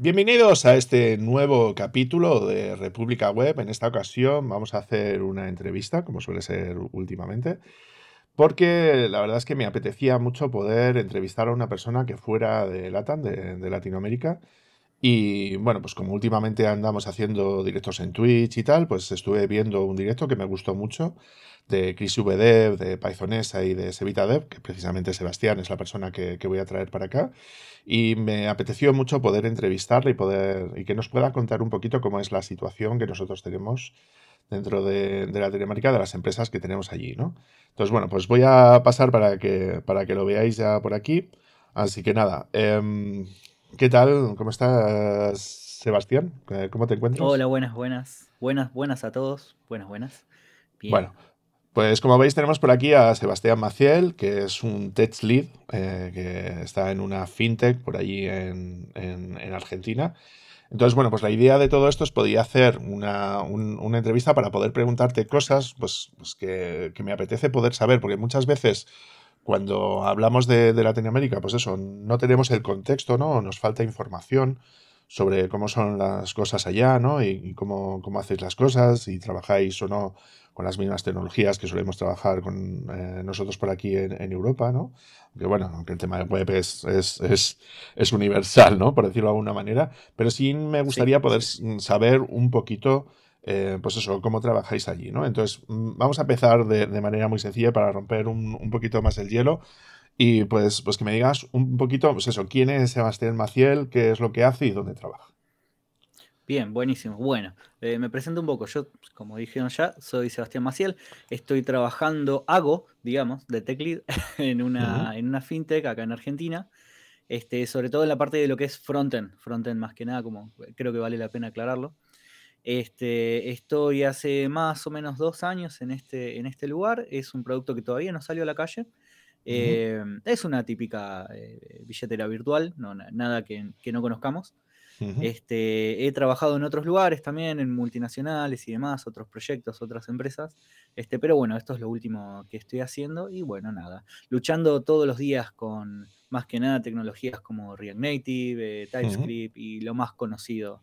Bienvenidos a este nuevo capítulo de República Web. En esta ocasión vamos a hacer una entrevista, como suele ser últimamente, porque la verdad es que me apetecía mucho poder entrevistar a una persona que fuera de LATAM, de, Latinoamérica, y bueno, pues como últimamente andamos haciendo directos en Twitch y tal, pues estuve viendo un directo que me gustó mucho de Chris VDev, de Pythonesa y de Sevita Dev, que precisamente Sebastián es la persona que, voy a traer para acá. Y me apeteció mucho poder entrevistarle y, poder, y que nos pueda contar un poquito cómo es la situación que nosotros tenemos dentro de, la telemática de las empresas que tenemos allí, ¿no? Entonces, bueno, pues voy a pasar para que, para que lo veáis ya por aquí. Así que nada, em, ¿Qué tal? ¿Cómo estás, Sebastián? Eh, ¿Cómo te encuentras? Hola, buenas, buenas. Buenas, buenas a todos. Buenas, buenas. Bueno, pues como veis tenemos por aquí a Sebastián Maciel, que es un tech lead eh, que está en una fintech por allí en, Argentina. Entonces, bueno, pues la idea de todo esto es podía hacer una, entrevista para poder preguntarte cosas pues, pues que, me apetece poder saber, porque muchas veces cuando hablamos de, Latinoamérica, pues eso, no tenemos el contexto, ¿no? Nos falta información sobre cómo son las cosas allá, ¿no? Y, cómo, hacéis las cosas, y trabajáis o no con las mismas tecnologías que solemos trabajar con eh, nosotros por aquí en, Europa, ¿no? Que bueno, aunque el tema de web es, es, universal, ¿no? Por decirlo de alguna manera. Pero sí me gustaría poder saber un poquito eh, pues eso, cómo trabajáis allí, ¿no? Entonces, mm, vamos a empezar de, manera muy sencilla para romper un, poquito más el hielo y pues, pues que me digas un poquito, pues eso, quién es Sebastián Maciel, qué es lo que hace y dónde trabaja. Bien, buenísimo. Bueno, eh, me presento un poco. Yo, como dijeron ya, soy Sebastián Maciel. Estoy trabajando, hago, digamos, de tech lead en una, en una fintech acá en Argentina. Este, sobre todo en la parte de lo que es frontend. Frontend más que nada, como creo que vale la pena aclararlo. Este, estoy hace más o menos dos años en este, en este lugar. Es un producto que todavía no salió a la calle. Eh, es una típica eh, billetera virtual, nada que, no conozcamos. este, he trabajado en otros lugares también, en multinacionales y demás, otros proyectos, otras empresas. Este, pero bueno, esto es lo último que estoy haciendo y bueno, nada. Luchando todos los días con más que nada tecnologías como React Native, eh, TypeScript y lo más conocido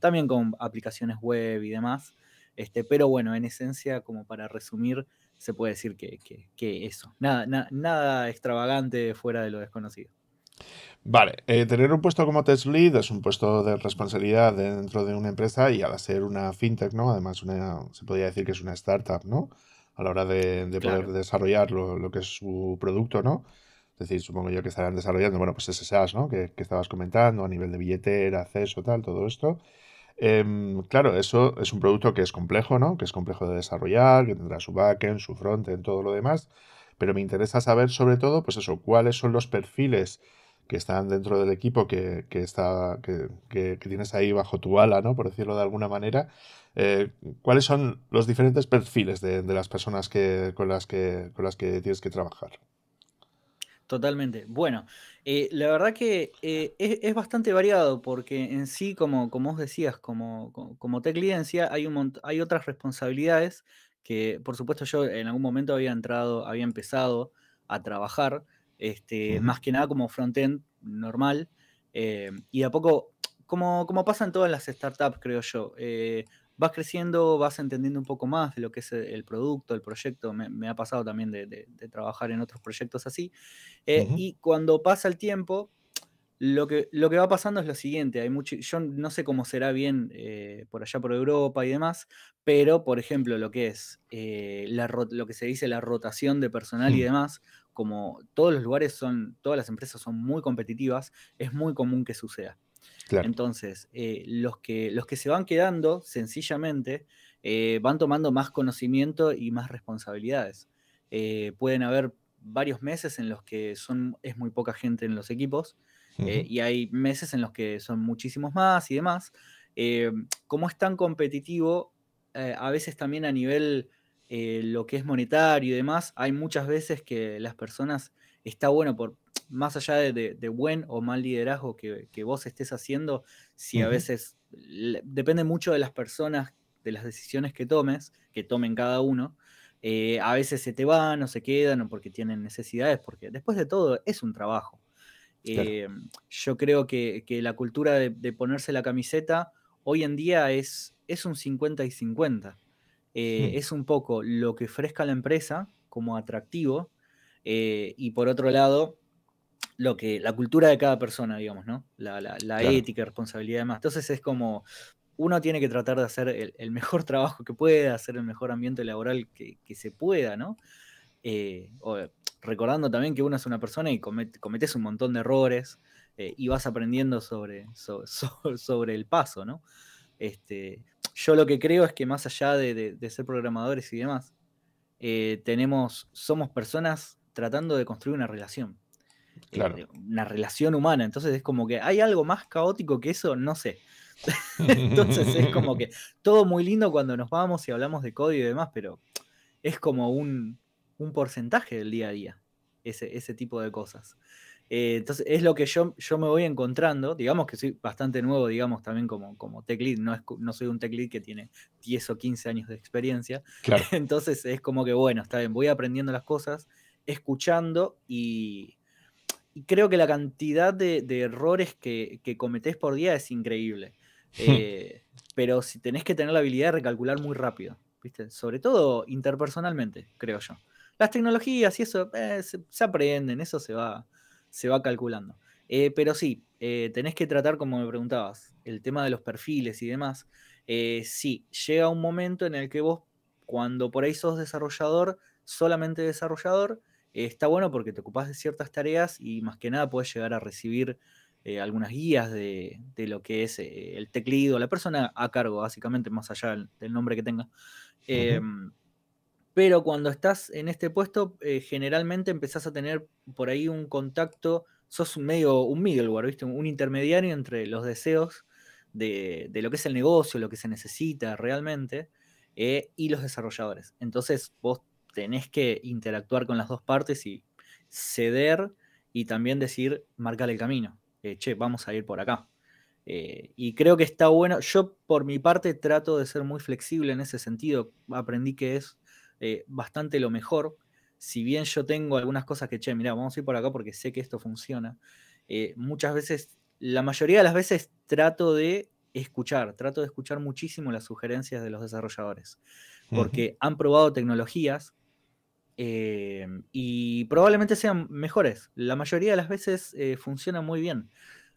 también con aplicaciones web y demás. Este, pero bueno, en esencia, como para resumir, se puede decir que, eso, nada, nada extravagante fuera de lo desconocido. Vale, eh, tener un puesto como test lead es un puesto de responsabilidad dentro de una empresa y al ser una fintech, ¿no? Además, una, se podría decir que es una startup, ¿no? A la hora de, poder desarrollar lo, lo, que es su producto, ¿no? Es decir, supongo yo que estarán desarrollando, bueno, pues ese SaaS, ¿no? Que, estabas comentando a nivel de billetera, acceso, tal, todo esto. Em, claro, eso es un producto que es complejo, ¿no? Que es complejo de desarrollar, que tendrá su backend, su frontend, todo lo demás. Pero me interesa saber, sobre todo, pues eso, cuáles son los perfiles que están dentro del equipo que, está, tienes ahí bajo tu ala, ¿no? Por decirlo de alguna manera. Eh, ¿Cuáles son los diferentes perfiles de, las personas con, las que, con las que tienes que trabajar? Totalmente. Bueno, eh, la verdad que eh, es, bastante variado porque en sí, como, como vos decías, como, como, tech hay, un hay otras responsabilidades que, por supuesto, yo en algún momento había entrado, había empezado a trabajar, este, más que nada como frontend normal, eh, y a poco, como, como pasa en todas las startups, creo yo, vas creciendo, vas entendiendo un poco más de lo que es eh, el producto, el proyecto. Me, ha pasado también de, trabajar en otros proyectos así. Eh, y cuando pasa el tiempo, lo que, lo que va pasando es lo siguiente. Hay yo no sé cómo será bien eh, por allá por Europa y demás, pero por ejemplo lo que es la, lo que se dice la rotación de personal y hmm. demás, como todos los lugares son, todas las empresas son muy competitivas, es muy común que suceda. Entonces, eh, los, que, los que se van quedando, sencillamente, eh, van tomando más conocimiento y más responsabilidades. Eh, pueden haber varios meses en los que son, es muy poca gente en los equipos y hay meses en los que son muchísimos más y demás. como es tan competitivo, a veces también a nivel lo que es monetario y demás, hay muchas veces que las personas, está bueno por, más allá de, buen o mal liderazgo que, vos estés haciendo, si a veces depende mucho de las personas, de las decisiones que tomes, que tomen cada uno, eh, a veces se te van o se quedan o porque tienen necesidades, porque después de todo es un trabajo. Eh, yo creo que, la cultura de, ponerse la camiseta hoy en día es, es un 50 y 50. Eh, es un poco lo que ofrezca la empresa como atractivo y por otro lado que, la cultura de cada persona, digamos, La, ética, responsabilidad y demás. Entonces es como, uno tiene que tratar de hacer el, mejor trabajo que pueda, hacer el mejor ambiente laboral que, se pueda, ¿no? Eh, eh, recordando también que uno es una persona y cometes un montón de errores eh, y vas aprendiendo sobre, sobre el paso, ¿no? Este, yo lo que creo es que más allá de, ser programadores y demás, tenemos, somos personas tratando de construir una relación. Eh, una relación humana. Entonces es como que hay algo más caótico que eso, no sé. Entonces es como que todo muy lindo cuando nos vamos y hablamos de código y demás, pero es como un, porcentaje del día a día, ese, ese tipo de cosas. Eh, entonces es lo que yo, yo me voy encontrando, digamos que soy bastante nuevo, digamos también como, como tech lead, no, soy un tech lead que tiene 10 o 15 años de experiencia, entonces es como que bueno, está bien, voy aprendiendo las cosas, escuchando y, y creo que la cantidad de, errores que, cometés por día es increíble. Hmm. Eh, pero si tenés que tener la habilidad de recalcular muy rápido, ¿viste? Sobre todo interpersonalmente, creo yo. Las tecnologías y eso eh, se, aprenden, eso se va, se va calculando. Eh, pero sí, tenés que tratar, como me preguntabas, el tema de los perfiles y demás. sí, llega un momento en el que vos, cuando por ahí sos desarrollador, solamente desarrollador, está bueno porque te ocupas de ciertas tareas y más que nada puedes llegar a recibir eh, algunas guías de, lo que es eh, el teclido, la persona a cargo, básicamente, más allá del, nombre que tenga. Em, pero cuando estás en este puesto, eh, generalmente empezás a tener por ahí un contacto, sos un medio, un middleware, ¿viste? un intermediario entre los deseos de, de, lo que es el negocio, lo que se necesita realmente, y los desarrolladores. Entonces vos tenés que interactuar con las dos partes y ceder y también decir, marcar el camino. Eh, che, vamos a ir por acá. Eh, y creo que está bueno. Yo, por mi parte, trato de ser muy flexible en ese sentido. Aprendí que es eh, bastante lo mejor. Si bien yo tengo algunas cosas que, che, mirá, vamos a ir por acá porque sé que esto funciona. muchas veces, la mayoría de las veces, trato de escuchar. Trato de escuchar muchísimo las sugerencias de los desarrolladores. Porque han probado tecnologías eh, y probablemente sean mejores. La mayoría de las veces eh, Funciona muy bien.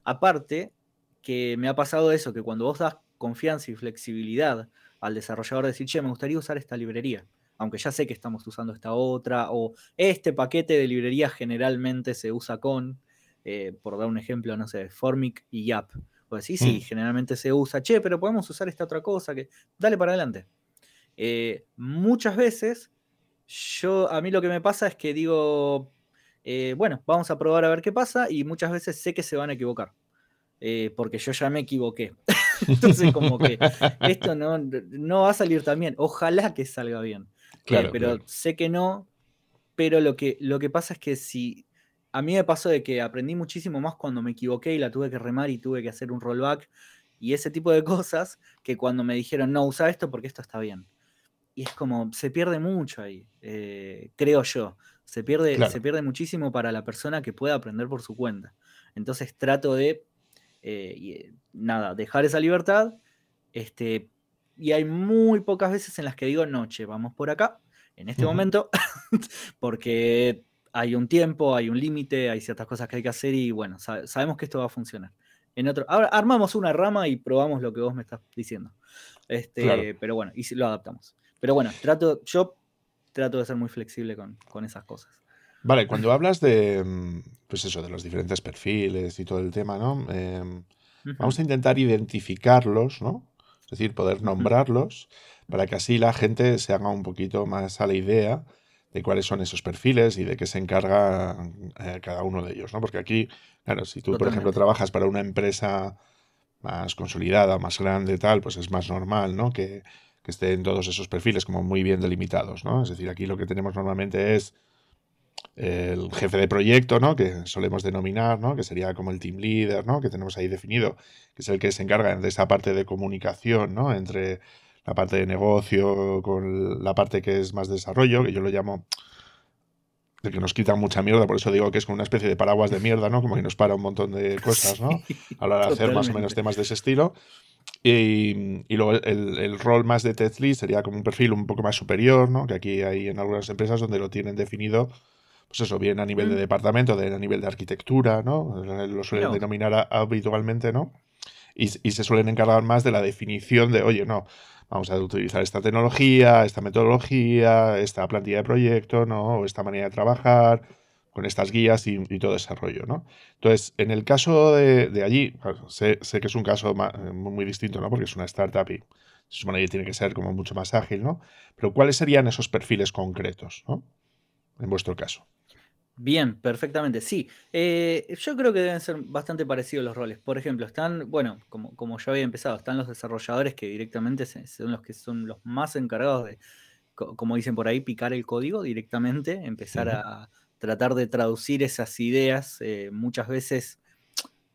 Aparte, que me ha pasado eso, que cuando vos das confianza y flexibilidad al desarrollador decir, che, me gustaría usar esta librería, aunque ya sé que estamos usando esta otra, o este paquete de librería generalmente se usa con, eh, por dar un ejemplo, no sé, Formic y Yap. Pues sí, sí, mm. generalmente se usa, che, pero podemos usar esta otra cosa, que dale para adelante. muchas veces yo, a mí lo que me pasa es que digo, eh, bueno, vamos a probar a ver qué pasa y muchas veces sé que se van a equivocar, eh, porque yo ya me equivoqué. Entonces, como que esto no, no va a salir tan bien. Ojalá que salga bien. Claro, pero sé que no. Pero lo que, lo que pasa es que si. A mí me pasó de que aprendí muchísimo más cuando me equivoqué y la tuve que remar y tuve que hacer un rollback y ese tipo de cosas que cuando me dijeron, no, usa esto porque esto está bien y es como, se pierde mucho ahí, eh, creo yo. Se pierde, se pierde muchísimo para la persona que pueda aprender por su cuenta. Entonces trato de, eh, eh, nada, dejar esa libertad. Este, y hay muy pocas veces en las que digo, noche, vamos por acá, en este momento, porque hay un tiempo, hay un límite, hay ciertas cosas que hay que hacer y bueno, sabemos que esto va a funcionar. En otro, ahora armamos una rama y probamos lo que vos me estás diciendo. Este, pero bueno, y lo adaptamos. Pero bueno, trato, yo trato de ser muy flexible con, esas cosas. Vale, cuando hablas de, mm, pues eso, de los diferentes perfiles y todo el tema, ¿no? Em, vamos a intentar identificarlos, ¿no? Es decir, poder nombrarlos para que así la gente se haga un poquito más a la idea de cuáles son esos perfiles y de qué se encarga eh, cada uno de ellos, ¿no? Porque aquí, claro, si tú, por ejemplo, trabajas para una empresa más consolidada, más grande, tal, pues es más normal, ¿no? Que, que estén todos esos perfiles como muy bien delimitados, ¿no? Es decir, aquí lo que tenemos normalmente es el jefe de proyecto, ¿no? Que solemos denominar, ¿no? Que sería como el team leader, ¿no? Que tenemos ahí definido, que es el que se encarga de esa parte de comunicación, ¿no? Entre la parte de negocio con la parte que es más desarrollo, que yo lo llamo de que nos quita mucha mierda, por eso digo que es como una especie de paraguas de mierda, ¿no? Como que nos para un montón de cosas, ¿no? A la hora de hacer más o menos temas de ese estilo. Y, luego el, rol más de tech lead sería como un perfil un poco más superior, ¿no? Que aquí hay en algunas empresas donde lo tienen definido, pues eso, bien a nivel de mm. departamento, de, a nivel de arquitectura, ¿no? Lo suelen denominar habitualmente, ¿no? Y, se suelen encargar más de la definición de, oye, no, vamos a utilizar esta tecnología, esta metodología, esta plantilla de proyecto, ¿no? O esta manera de trabajar, con estas guías y, todo ese rollo, ¿no? Entonces, en el caso de, allí, sé, que es un caso eh, muy distinto, ¿no? Porque es una startup y su manager tiene que ser como mucho más ágil, ¿no? Pero ¿cuáles serían esos perfiles concretos, ¿no? En vuestro caso. Bien, perfectamente. Sí, eh, yo creo que deben ser bastante parecidos los roles. Por ejemplo, están, bueno, como, como había empezado, están los desarrolladores que directamente son los que son los más encargados de, como dicen por ahí, picar el código directamente, empezar a tratar de traducir esas ideas. Eh, muchas veces,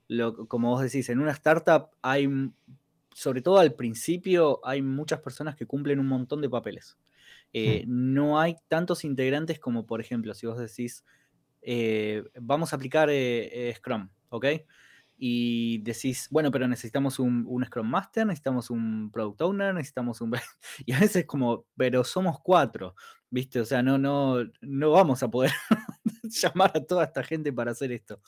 lo, como vos decís, en una startup hay, sobre todo al principio, hay muchas personas que cumplen un montón de papeles. Eh, mm. No hay tantos integrantes como, por ejemplo, si vos decís, eh, vamos a aplicar Scrum, ¿ok? y decís, bueno, pero necesitamos un, un, Scrum Master, necesitamos un Product Owner, necesitamos un... Y a veces como, pero somos cuatro, ¿viste? O sea, no, no, no vamos a poder llamar a toda esta gente para hacer esto.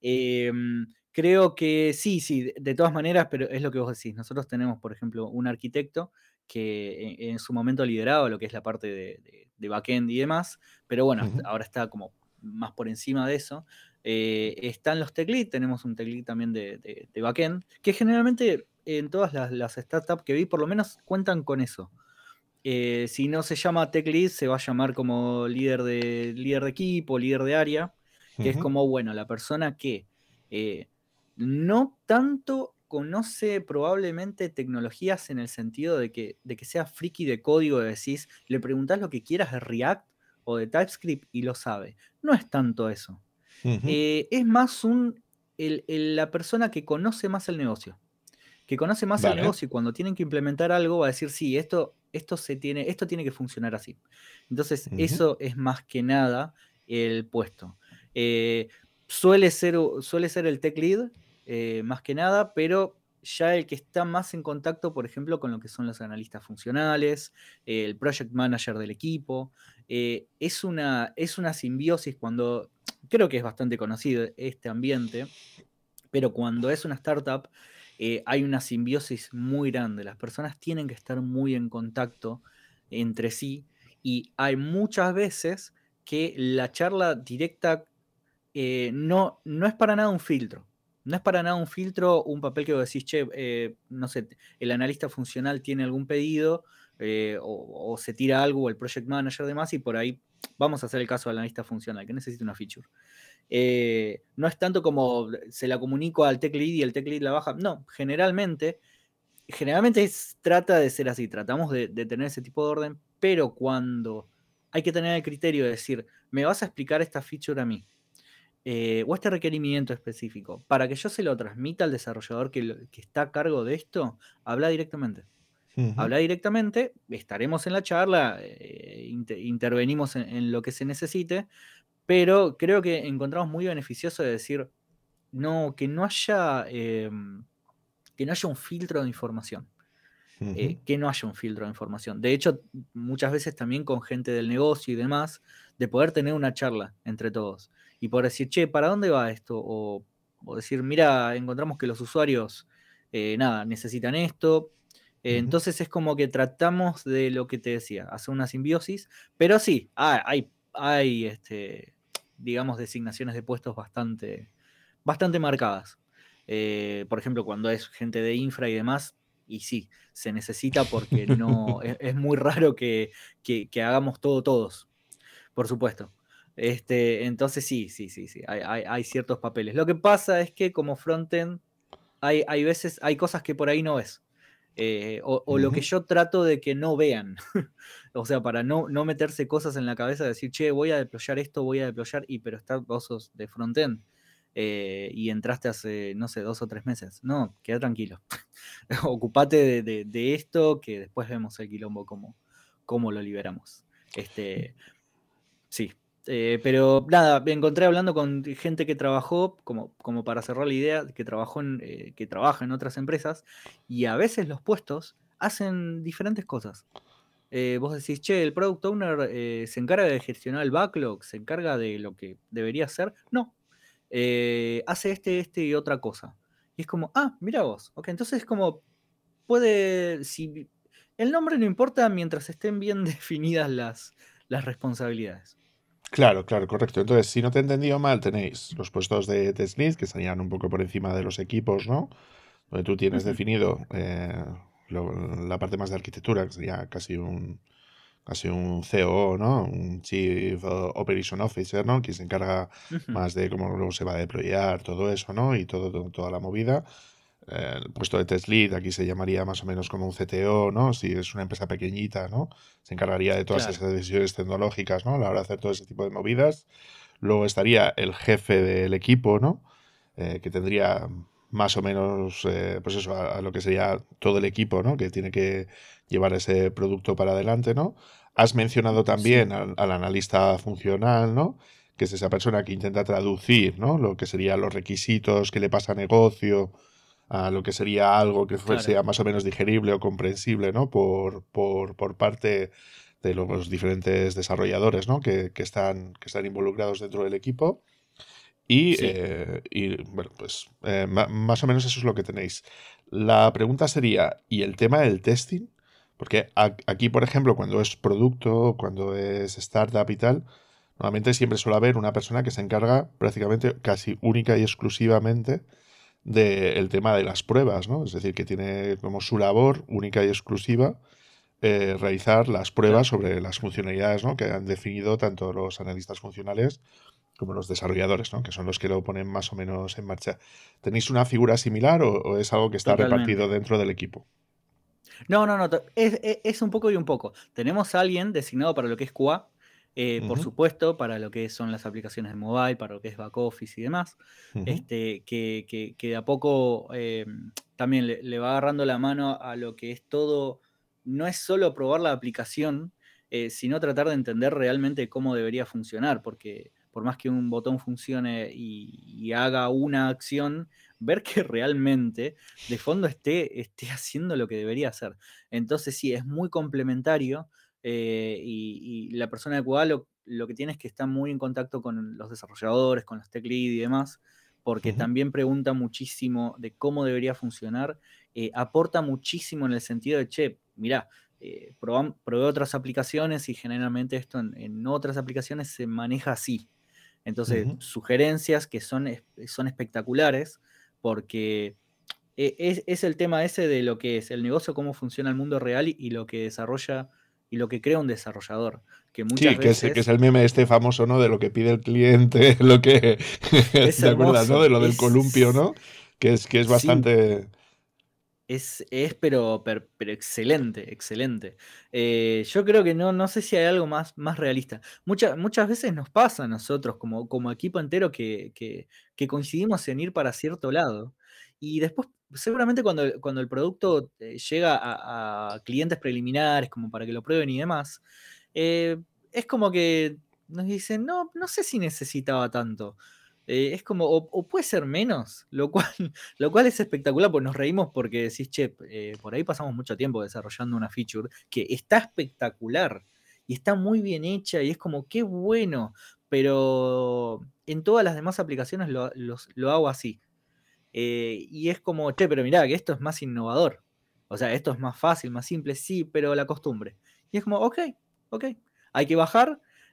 Em, creo que sí, sí, de todas maneras, pero es lo que vos decís. Nosotros tenemos, por ejemplo, un arquitecto que e, en, su momento lideraba lo que es la parte de, de, backend y demás, pero bueno, ahora está como más por encima de eso. Eh, están los leads tenemos un lead también de, de, backend, que generalmente en todas las startups que vi, por lo menos cuentan con eso. Eh, si no se llama tech lead, se va a llamar como líder de, líder equipo, líder de área, que es como, bueno, la persona que eh, no tanto conoce probablemente tecnologías en el sentido de que, de que sea friki de código, decís, le preguntás lo que quieras de React o de TypeScript y lo sabe. No es tanto eso. Eh, es más un, la persona que conoce más el negocio. Que conoce más el negocio y cuando tienen que implementar algo va a decir, sí, esto esto, se tiene, esto tiene que funcionar así. Entonces, eso es más que nada el puesto. Eh, suele, ser, suele ser el tech lead, eh, más que nada, pero ya el que está más en contacto, por ejemplo, con lo que son los analistas funcionales, el project manager del equipo, eh, es, una, es una simbiosis cuando, creo que es bastante conocido este ambiente, pero cuando es una startup, eh, hay una simbiosis muy grande. Las personas tienen que estar muy en contacto entre sí y hay muchas veces que la charla directa eh, no, no es para nada un filtro. No es para nada un filtro, un papel que vos decís, che, eh, no sé, el analista funcional tiene algún pedido o, o, se tira algo, o el project manager demás, y por ahí vamos a hacer el caso del analista funcional, que necesita una feature. Eh, no es tanto como se la comunico al tech lead y el tech lead la baja. No, generalmente, generalmente trata de ser así, tratamos de, tener ese tipo de orden, pero cuando hay que tener el criterio de decir, me vas a explicar esta feature a mí, eh, o este requerimiento específico, para que yo se lo transmita al desarrollador que, está a cargo de esto, habla directamente. Habla directamente, estaremos en la charla, eh, intervenimos en, lo que se necesite, pero creo que encontramos muy beneficioso de decir, no, que no haya, eh, que no haya un filtro de información. Eh, que no haya un filtro de información. De hecho, muchas veces también con gente del negocio y demás, de poder tener una charla entre todos y poder decir, che, ¿para dónde va esto? O, decir, mira, encontramos que los usuarios, eh, nada, necesitan esto. Entonces es como que tratamos de lo que te decía, hacer una simbiosis, pero sí, hay, ah, hay, hay este, digamos, designaciones de puestos bastante, bastante marcadas. Eh, por ejemplo, cuando es gente de infra y demás, y sí, se necesita porque no es, muy raro que, hagamos todo todos, por supuesto. Este, entonces sí, sí, sí, sí, hay, ciertos papeles. Lo que pasa es que como frontend hay, hay veces, hay cosas que por ahí no ves. Eh, o, lo que yo trato de que no vean. o sea, para no, meterse cosas en la cabeza, decir, che, voy a deployar esto, voy a deployar, y pero estar vos de frontend. Eh, y entraste hace, no sé, dos o tres meses. No, queda tranquilo. Ocupate de, esto, que después vemos el quilombo cómo, lo liberamos. Este, sí. Eh, pero nada, me encontré hablando con gente que trabajó, como, como para cerrar la idea, que trabajó en, eh, que trabaja en otras empresas, y a veces los puestos hacen diferentes cosas. Eh, vos decís, che, el product owner eh, se encarga de gestionar el backlog, se encarga de lo que debería hacer. No, eh, hace este, este y otra cosa. Y es como, ah, mira vos. Ok, entonces es como, puede, si el nombre no importa mientras estén bien definidas las, las responsabilidades. Claro, claro, correcto. Entonces, si no te he entendido mal, tenéis los puestos de test que salían un poco por encima de los equipos, ¿no? Donde tú tienes definido la parte más de arquitectura, que sería casi un, casi un COO, ¿no? Un Chief Operation Officer, ¿no? Que se encarga más de cómo luego se va a deployar, todo eso, ¿no? Y todo, toda la movida. el puesto de test lead aquí se llamaría más o menos como un CTO, ¿no? Si es una empresa pequeñita, ¿no? Se encargaría de todas esas decisiones tecnológicas, ¿no? A la hora de hacer todo ese tipo de movidas. Luego estaría el jefe del equipo, ¿no? Eh, que tendría más o menos, eh, pues eso, a, lo que sería todo el equipo, ¿no? Que tiene que llevar ese producto para adelante, ¿no? Has mencionado también al, analista funcional, ¿no? Que es esa persona que intenta traducir, ¿no? Lo que serían los requisitos que le pasa a negocio, a lo que sería algo que sea más o menos digerible o comprensible, ¿no? Por, parte de los diferentes desarrolladores, Que, están, que están involucrados dentro del equipo. Eh, y, bueno, pues eh, más o menos eso es lo que tenéis. La pregunta sería, ¿y el tema del testing? Porque aquí, por ejemplo, cuando es producto, cuando es startup y tal, normalmente siempre suele haber una persona que se encarga prácticamente casi única y exclusivamente del tema de las pruebas, ¿no? Es decir, que tiene como su labor única y exclusiva eh, realizar las pruebas sobre las funcionalidades ¿no? que han definido tanto los analistas funcionales como los desarrolladores, ¿no? que son los que lo ponen más o menos en marcha. ¿Tenéis una figura similar o, es algo que está repartido dentro del equipo? No, no, no, es, un poco y un poco. Tenemos a alguien designado para lo que es QA, eh, por supuesto, para lo que son las aplicaciones de mobile, para lo que es back office y demás, este, que, que, de a poco em, también le, va agarrando la mano a lo que es todo, no es solo probar la aplicación, eh, sino tratar de entender realmente cómo debería funcionar, porque por más que un botón funcione y, haga una acción, ver que realmente de fondo esté, esté, haciendo lo que debería hacer. Entonces sí, es muy complementario eh, y, la persona de lo, que tiene es que está muy en contacto con los desarrolladores, con los tech lead y demás, porque también pregunta muchísimo de cómo debería funcionar, eh, aporta muchísimo en el sentido de, che, mirá, eh, probé otras aplicaciones y generalmente esto en otras aplicaciones se maneja así. Entonces, sugerencias que son, son espectaculares porque eh, es, el tema ese de lo que es el negocio, cómo funciona el mundo real y, lo que desarrolla y lo que crea un desarrollador. Que sí, que, es, el meme este famoso, ¿no? De lo que pide el cliente, lo que... ¿Te acuerdas, no? De lo del columpio, ¿no? Que es, que es bastante... Es, es pero, excelente, excelente. Eh, yo creo que no, no sé si hay algo más, más realista. muchas veces nos pasa a nosotros como, como equipo entero que, que, coincidimos en ir para cierto lado. Y después, seguramente cuando, cuando el producto eh, llega a, clientes preliminares, como para que lo prueben y demás, eh, es como que nos dicen, no, no sé si necesitaba tanto. Eh, es como, o, puede ser menos, lo cual, lo cual es espectacular, porque nos reímos porque decís, che, eh, por ahí pasamos mucho tiempo desarrollando una feature que está espectacular y está muy bien hecha y es como, qué bueno, pero en todas las demás aplicaciones lo, hago así. Eh, y es como, che, pero mirá, que esto es más innovador. O sea, esto es más fácil, más simple, sí, pero la costumbre. Y es como, ok, ok, hay que bajar.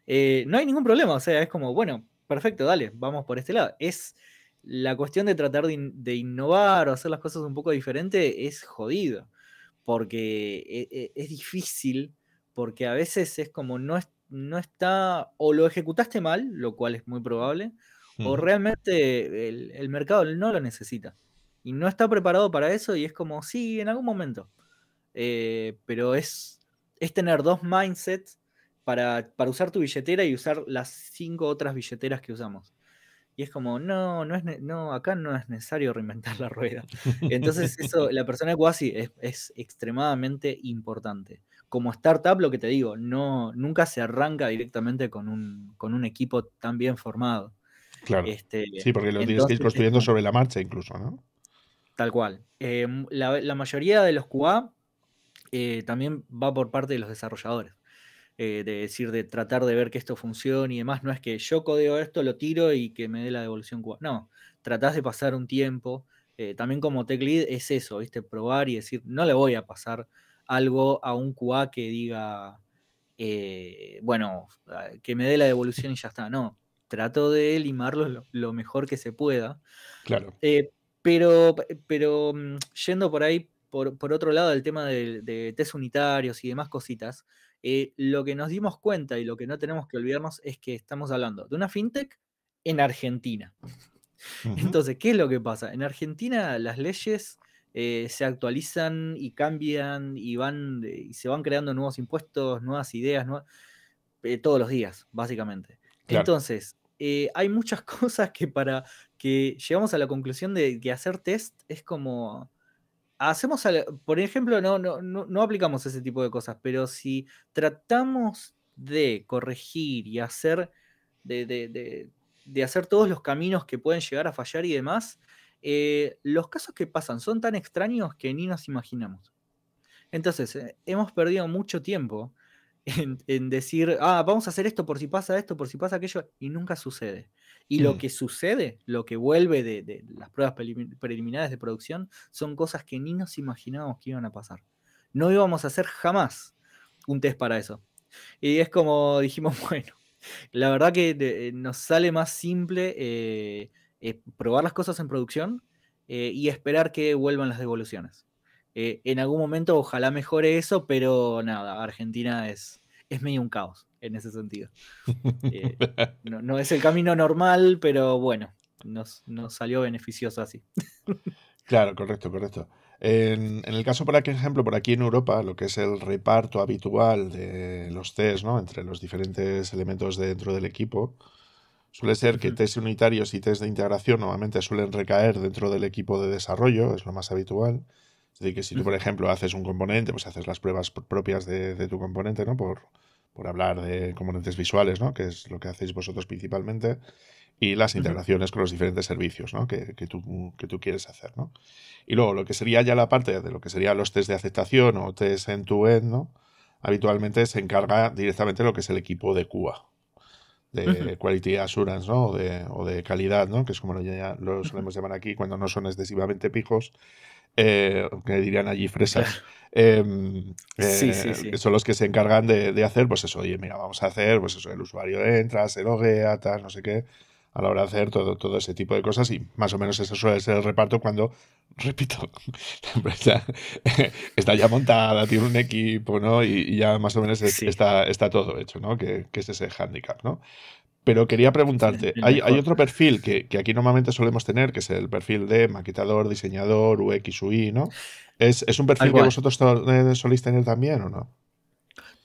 no hay ningún problema, o sea, es como, bueno, perfecto, dale, vamos por este lado. Es la cuestión de tratar de, innovar o hacer las cosas un poco diferente es jodido, porque e, e, es, difícil, porque a veces es como no, no está, o lo ejecutaste mal, lo cual es muy probable, o realmente el, mercado no lo necesita. Y no está preparado para eso y es como, sí, en algún momento. Eh, pero es, es tener dos mindsets para, usar tu billetera y usar las cinco otras billeteras que usamos. Y es como, no, no es no, acá no es necesario reinventar la rueda. Entonces, eso, la persona de cuasi es, es, extremadamente importante. Como startup, lo que te digo, no, nunca se arranca directamente con un, equipo tan bien formado. Claro. Este, sí, porque lo tienes que ir construyendo sobre la marcha incluso, ¿no? Tal cual. Em, la, mayoría de los QA eh, también va por parte de los desarrolladores. Eh, de decir, de tratar de ver que esto funcione y demás. No es que yo codeo esto, lo tiro y que me dé la devolución. No, tratás de pasar un tiempo. Eh, también como tech lead es eso, ¿viste? Probar y decir, no le voy a pasar algo a un QA que diga, eh, bueno, que me dé la devolución y ya está. No, trato de limarlo lo, mejor que se pueda. Claro. pero, pero mm, yendo por ahí, por, otro lado, el tema de, de, test unitarios y demás cositas, eh, lo que nos dimos cuenta y lo que no tenemos que olvidarnos es que estamos hablando de una fintech en Argentina. Entonces, ¿qué es lo que pasa? En Argentina las leyes eh, se actualizan y cambian y van y se van creando nuevos impuestos, nuevas ideas, eh, todos los días, básicamente. Entonces, hay muchas cosas que para que llegamos a la conclusión de que hacer test es como hacemos, por ejemplo, no, no, no, aplicamos ese tipo de cosas, pero si tratamos de corregir y hacer, de, hacer todos los caminos que pueden llegar a fallar y demás, eh, los casos que pasan son tan extraños que ni nos imaginamos. Entonces, eh, hemos perdido mucho tiempo en, en, decir, ah, vamos a hacer esto por si pasa esto, por si pasa aquello, y nunca sucede. Y lo mm. que sucede, lo que vuelve de, las pruebas preliminares de producción, son cosas que ni nos imaginábamos que iban a pasar. No íbamos a hacer jamás un test para eso. Y es como dijimos, bueno, la verdad que eh, nos sale más simple eh, eh, probar las cosas en producción y esperar que vuelvan las devoluciones. en algún momento ojalá mejore eso, pero nada, Argentina es, es medio un caos en ese sentido. Eh, no, es el camino normal, pero bueno, nos, salió beneficioso así. claro, correcto, correcto. En, el caso, por ejemplo, por aquí en Europa, lo que es el reparto habitual de los test, ¿no? Entre los diferentes elementos dentro del equipo, suele ser que test unitarios y test de integración normalmente suelen recaer dentro del equipo de desarrollo, es lo más habitual. Es decir, que si tú, por ejemplo, haces un componente, pues haces las pruebas propias de, de tu componente, ¿no? Por, por hablar de componentes visuales, ¿no? que es lo que hacéis vosotros principalmente, y las integraciones con los diferentes servicios ¿no? que, que, tú, que tú quieres hacer. ¿no? Y luego, lo que sería ya la parte de lo que serían los test de aceptación o test en tu end, ¿no? habitualmente se encarga directamente lo que es el equipo de CUA, de Quality Assurance ¿no? o, de, calidad, ¿no? que es como lo, lo solemos llamar aquí cuando no son excesivamente pijos eh, que dirían allí fresas. Em, eh, son los que se encargan de, hacer, pues eso, oye, mira, vamos a hacer, pues eso, el usuario entra, se loguea, tal, no sé qué, a la hora de hacer todo, todo ese tipo de cosas y más o menos eso suele ser el reparto cuando, repito, la empresa está ya montada, tiene un equipo, ¿no? Y, ya más o menos está, está todo hecho, ¿no? Que, que es ese handicap, ¿no? Pero quería preguntarte, hay, otro perfil que, aquí normalmente solemos tener, que es el perfil de maquetador, diseñador, UX, UI, ¿no? ¿Es, un perfil que vosotros eh, soléis tener también o no?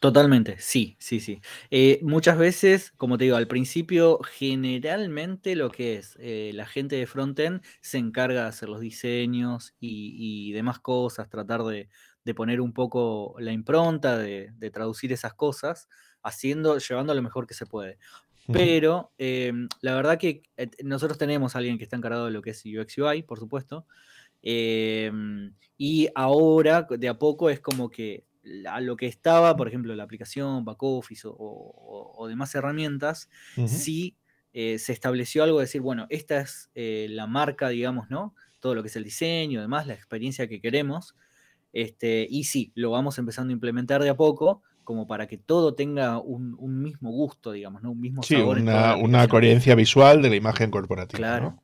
Totalmente, sí, sí, sí. Eh, muchas veces, como te digo, al principio, generalmente lo que es eh, la gente de frontend se encarga de hacer los diseños y, demás cosas, tratar de, poner un poco la impronta, de, traducir esas cosas, haciendo, llevando lo mejor que se puede. Pero eh, la verdad que eh, nosotros tenemos a alguien que está encargado de lo que es UX UI, por supuesto. Eh, y ahora, de a poco, es como que a lo que estaba, por ejemplo, la aplicación, Backoffice o, demás herramientas, sí se estableció algo de decir, bueno, esta es la marca, digamos, ¿no? Todo lo que es el diseño, además, la experiencia que queremos. Este, y sí, lo vamos empezando a implementar de a poco, como para que todo tenga un, mismo gusto, digamos, ¿no? Un mismo sabor. Una, una coherencia visual de la imagen corporativa. Claro.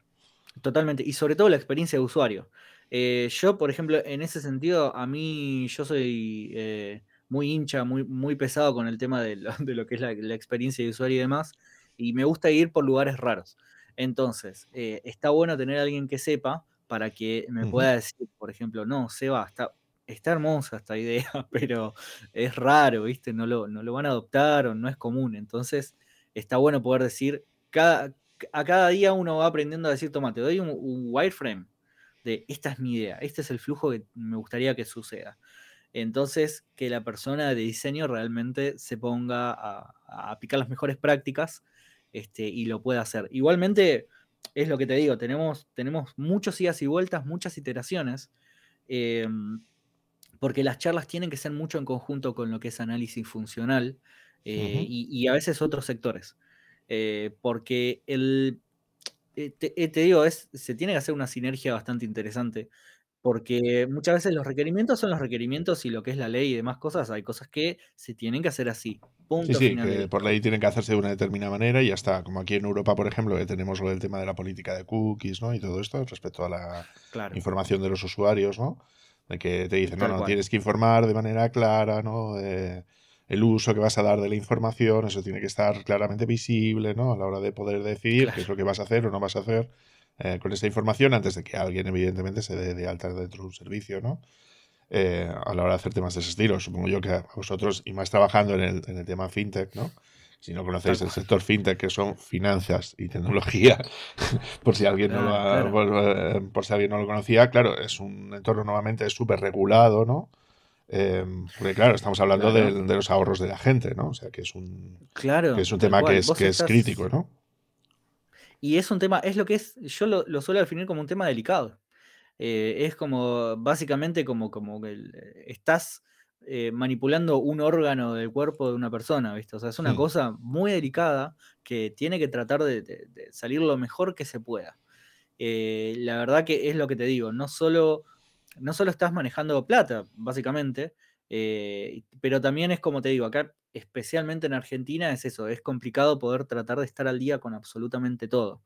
Totalmente. Y sobre todo la experiencia de usuario. Eh, yo, por ejemplo, en ese sentido, a mí yo soy eh, muy hincha, muy, muy pesado con el tema de lo, que es la, experiencia de usuario y demás. Y me gusta ir por lugares raros. Entonces, eh, está bueno tener a alguien que sepa para que me pueda decir, por ejemplo, no, Seba, está está hermosa esta idea, pero es raro, ¿viste? No lo, no lo van a adoptar o no es común. Entonces, está bueno poder decir, a cada día uno va aprendiendo a decir, toma, te doy un, wireframe de esta es mi idea, este es el flujo que me gustaría que suceda. Entonces, que la persona de diseño realmente se ponga a, aplicar las mejores prácticas este, y lo pueda hacer. Igualmente, es lo que te digo, tenemos, tenemos muchos idas y vueltas, muchas iteraciones. Em, porque las charlas tienen que ser mucho en conjunto con lo que es análisis funcional eh, y, a veces otros sectores. Eh, porque el, eh, te, digo, es, se tiene que hacer una sinergia bastante interesante, porque muchas veces los requerimientos son los requerimientos y lo que es la ley y demás cosas, hay cosas que se tienen que hacer así. Punto sí, sí, por ley tienen que hacerse de una determinada manera y ya está. Como aquí en Europa, por ejemplo, que tenemos el tema de la política de cookies ¿no? y todo esto respecto a la información de los usuarios, ¿no? de que te dicen, no, no, tienes que informar de manera clara, ¿no? el uso que vas a dar de la información, eso tiene que estar claramente visible, ¿no? A la hora de poder decidir qué es lo que vas a hacer o no vas a hacer eh, con esta información antes de que alguien, evidentemente, se dé de alta dentro de un servicio, ¿no? Eh, a la hora de hacer temas de ese estilo. Supongo yo que a vosotros, y más trabajando en el, en el tema fintech, ¿no? si no conocéis el sector fintech, que son finanzas y tecnología, por si alguien no ah, lo, por, eh, no lo conocía, claro, es un entorno nuevamente súper regulado, ¿no? Em, porque claro, estamos hablando De, los ahorros de la gente, ¿no? O sea, que es un, claro, que es un tema que, es, es crítico, ¿no? Y es un tema, es lo que es, yo lo, suelo definir como un tema delicado. Eh, es como, básicamente, como, como eh, estás eh, manipulando un órgano del cuerpo de una persona, ¿viste? O sea, es una cosa muy delicada que tiene que tratar de, salir lo mejor que se pueda. Eh, la verdad que es lo que te digo, no solo, no estás manejando plata, básicamente, eh, pero también es como te digo, acá especialmente en Argentina es eso, es complicado poder tratar de estar al día con absolutamente todo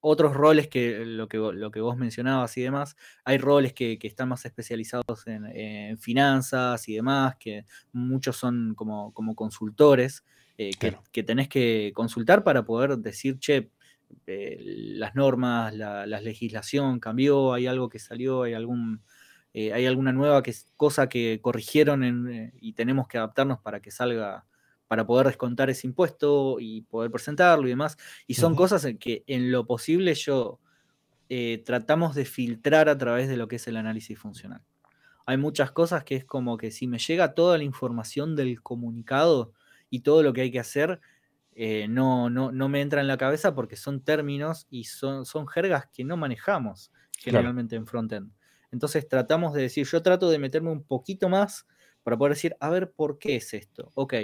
otros roles que lo, que lo que vos mencionabas y demás, hay roles que, están más especializados en, finanzas y demás, que muchos son como, consultores, eh, que, que, tenés que consultar para poder decir, che, eh, las normas, la, legislación cambió, hay algo que salió, hay algún... Eh, hay alguna nueva que, cosa que corrigieron y tenemos que adaptarnos para que salga para poder descontar ese impuesto y poder presentarlo y demás. Y son cosas en que en lo posible yo eh, tratamos de filtrar a través de lo que es el análisis funcional. Hay muchas cosas que es como que si me llega toda la información del comunicado y todo lo que hay que hacer, eh, no, no, no me entra en la cabeza porque son términos y son, son jergas que no manejamos generalmente en frontend. Entonces tratamos de decir, yo trato de meterme un poquito más para poder decir, a ver, ¿por qué es esto? Ok,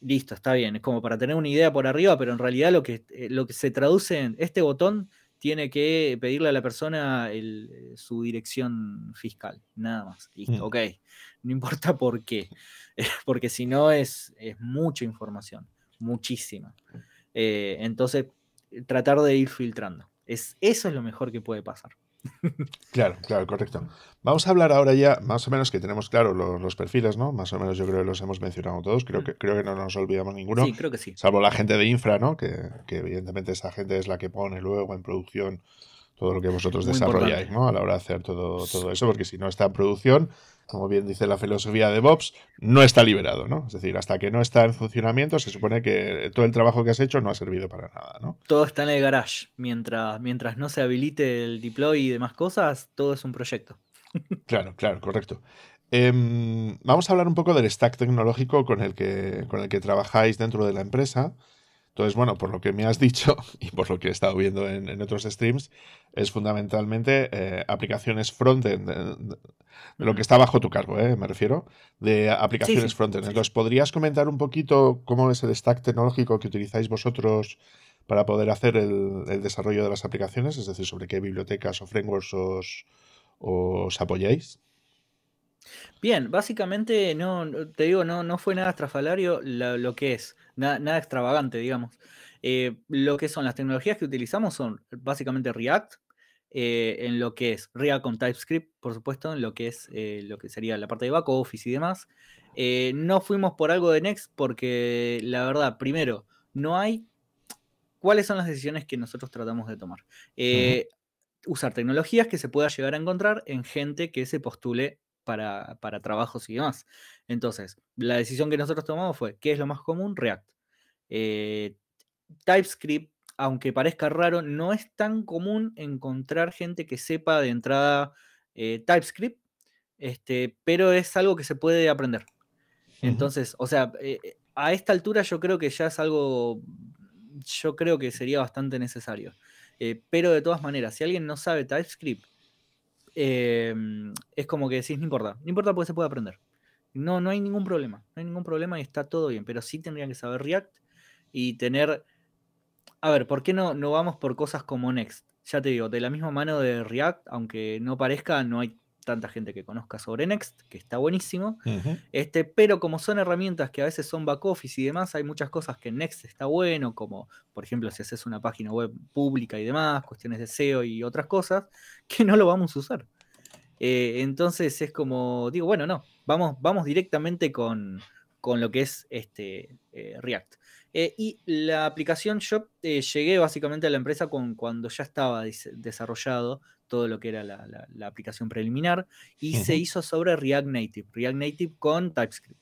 listo, está bien. Es como para tener una idea por arriba, pero en realidad lo que, eh, lo que se traduce en este botón tiene que pedirle a la persona eh, su dirección fiscal, nada más. Listo, mm. ok. No importa por qué, porque si no es, es mucha información, muchísima. Eh, entonces, tratar de ir filtrando. Es, eso es lo mejor que puede pasar. Claro, claro, correcto. Vamos a hablar ahora ya, más o menos que tenemos claro los, perfiles, ¿no? Más o menos yo creo que los hemos mencionado todos, creo que, creo que no nos olvidamos ninguno. creo que sí. Salvo la gente de infra, ¿no? Que, evidentemente esa gente es la que pone luego en producción todo lo que vosotros desarrolláis, ¿no? A la hora de hacer todo, todo eso, porque si no está en producción, como bien dice la filosofía de Bobs, no está liberado, ¿no? Es decir, hasta que no está en funcionamiento, se supone que todo el trabajo que has hecho no ha servido para nada, ¿no? Todo está en el garage. Mientras, mientras no se habilite el deploy y demás cosas, todo es un proyecto. Claro, claro, correcto. Em, vamos a hablar un poco del stack tecnológico con el que, con el que trabajáis dentro de la empresa. Entonces, bueno, por lo que me has dicho y por lo que he estado viendo en, otros streams, es fundamentalmente eh, aplicaciones frontend, end eh, lo que está bajo tu cargo, ¿eh? me refiero, de aplicaciones front-end. frontend. Entonces, ¿podrías comentar un poquito cómo es el stack tecnológico que utilizáis vosotros para poder hacer el, desarrollo de las aplicaciones? Es decir, sobre qué bibliotecas o frameworks os, apoyáis. Bien, básicamente no, te digo, no, fue nada estrafalario lo que es nada, extravagante, digamos. Eh, lo que son las tecnologías que utilizamos son básicamente React, eh, en lo que es React con TypeScript, por supuesto, en lo que es eh, lo que sería la parte de back office y demás. no fuimos por algo de Next porque la verdad, primero, no hay cuáles son las decisiones que nosotros tratamos de tomar. Usar tecnologías que se pueda llegar a encontrar en gente que se postule para, para, trabajos y demás. Entonces, la decisión que nosotros tomamos fue, ¿qué es lo más común? React. Eh, TypeScript, aunque parezca raro, no es tan común encontrar gente que sepa de entrada eh, TypeScript, este, pero es algo que se puede aprender. Entonces, o sea, eh, a esta altura yo creo que ya es algo, yo creo que sería bastante necesario. pero de todas maneras, si alguien no sabe TypeScript, em, es como que decís, no importa, no importa porque se puede aprender. No, no hay ningún problema. No hay ningún problema y está todo bien. Pero sí tendrían que saber React y tener. A ver, ¿por qué no, no vamos por cosas como Next? Ya te digo, de la misma mano de React, aunque no parezca, no hay tanta gente que conozca sobre Next, que está buenísimo. este, pero como son herramientas que a veces son back office y demás, hay muchas cosas que Next está bueno, como por ejemplo si haces una página web pública y demás, cuestiones de SEO y otras cosas, que no lo vamos a usar. Eh, entonces es como, digo, bueno, no, vamos, directamente con, lo que es este, eh, React. Eh, y la aplicación, yo eh, llegué básicamente a la empresa con, cuando ya estaba desarrollado todo lo que era la, aplicación preliminar y se hizo sobre React Native, React Native con TypeScript.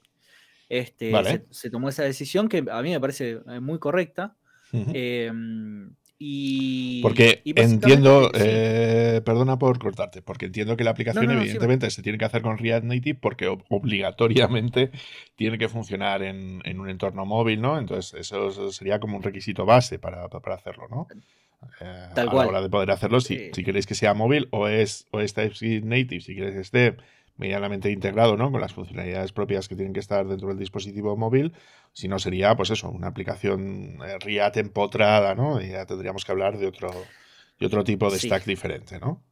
Este, se, tomó esa decisión que a mí me parece muy correcta. Y, porque entiendo, eh, perdona por cortarte, porque entiendo que la aplicación evidentemente se tiene que hacer con React Native porque obligatoriamente tiene que funcionar en, un entorno móvil, ¿no? Entonces eso sería como un requisito base para, hacerlo, ¿no? Eh, a la hora de poder hacerlo, si, si queréis que sea móvil o es, o es TypeScript Native, si queréis que esté medianamente integrado, ¿no? Con las funcionalidades propias que tienen que estar dentro del dispositivo móvil. Si no, sería, pues eso, una aplicación eh, ria empotrada, ¿no? Y ya tendríamos que hablar de otro, otro tipo de stack diferente, ¿no?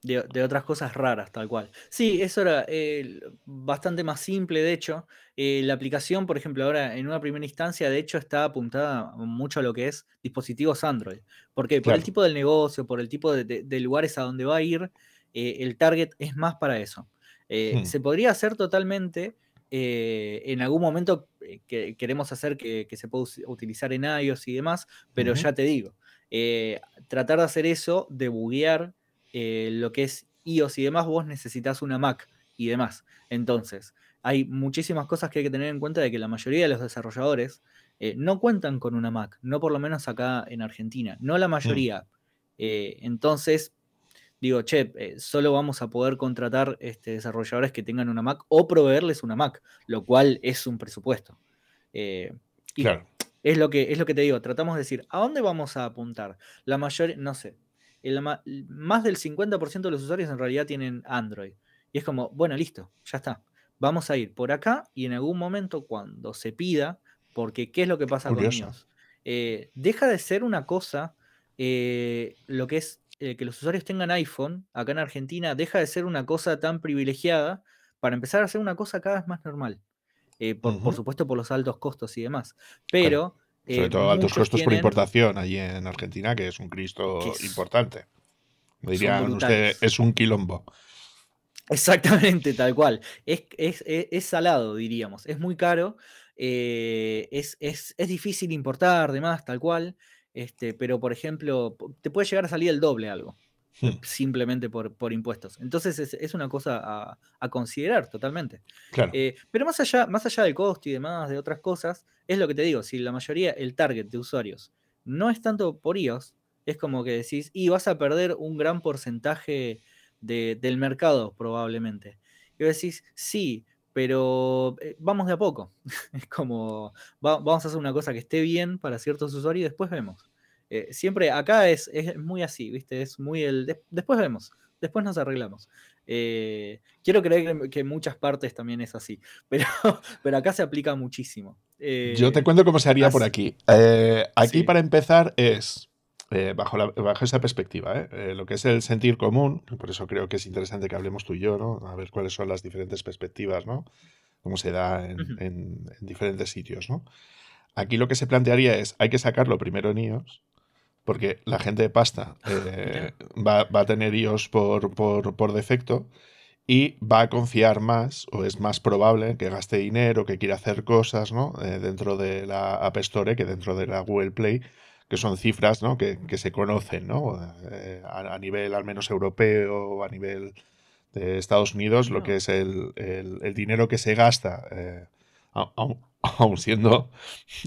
De, otras cosas raras, tal cual. Sí, eso era eh, bastante más simple, de hecho. Eh, la aplicación, por ejemplo, ahora en una primera instancia, de hecho, está apuntada mucho a lo que es dispositivos Android. porque Por el tipo del negocio, por el tipo de, lugares a donde va a ir, el target es más para eso. Eh, hmm. Se podría hacer totalmente. Eh, en algún momento eh, que, queremos hacer que, se pueda utilizar en iOS y demás, pero ya te digo, tratar de hacer eso, de buguear lo que es iOS y demás, vos necesitas una Mac y demás. Entonces, hay muchísimas cosas que hay que tener en cuenta de que la mayoría de los desarrolladores no cuentan con una Mac, no por lo menos acá en Argentina, no la hmm. mayoría. entonces, digo, che, eh, solo vamos a poder contratar este, desarrolladores que tengan una Mac o proveerles una Mac, lo cual es un presupuesto. Eh, y Es lo, que, es lo que te digo, tratamos de decir, ¿a dónde vamos a apuntar? La mayor, no sé, más del 50% de los usuarios en realidad tienen Android. Y es como, bueno, listo, ya está. Vamos a ir por acá y en algún momento cuando se pida, porque ¿qué es lo que pasa con ellos? Eh, deja de ser una cosa lo que es eh, que los usuarios tengan iPhone acá en Argentina deja de ser una cosa tan privilegiada para empezar a ser una cosa cada vez más normal. Eh, por, supuesto por los altos costos y demás. Pero... Eh, Sobre todo altos costos por importación allí en Argentina, que es un Cristo importante. Me dirían es un quilombo. Exactamente, tal cual. Es, es, es, salado, diríamos. Es muy caro. es, es, difícil importar, demás, tal cual. Este, pero, por ejemplo, te puede llegar a salir el doble algo, hmm. simplemente por, por, impuestos. Entonces es, una cosa a, considerar totalmente. Eh, pero más allá, más allá del costo y demás, de otras cosas, es lo que te digo, si la mayoría, el target de usuarios no es tanto por iOS, es como que decís, y vas a perder un gran porcentaje del mercado probablemente. Y decís, sí, pero eh, vamos de a poco. es como, vamos a hacer una cosa que esté bien para ciertos usuarios y después vemos. Eh, siempre acá es, muy así, ¿viste? Es muy el. después vemos, después nos arreglamos. Eh, quiero creer que, en muchas partes también es así, pero, pero acá se aplica muchísimo. Yo te eh, cuento cómo se haría por aquí. aquí, para empezar, es. bajo, bajo, esa perspectiva, lo que es el sentir común, por eso creo que es interesante que hablemos tú y yo, ¿no? a ver cuáles son las diferentes perspectivas, ¿no? cómo se da en, diferentes sitios. ¿no? Aquí lo que se plantearía es, hay que sacarlo primero en IOS porque la gente de pasta eh, va, a tener IOS por, defecto y va a confiar más o es más probable que gaste dinero, que quiera hacer cosas eh, dentro de la App Store que dentro de la Google Play, que son cifras que, se conocen eh, a, nivel al menos europeo, a nivel de Estados Unidos, lo que es el, dinero que se gasta. Aún siendo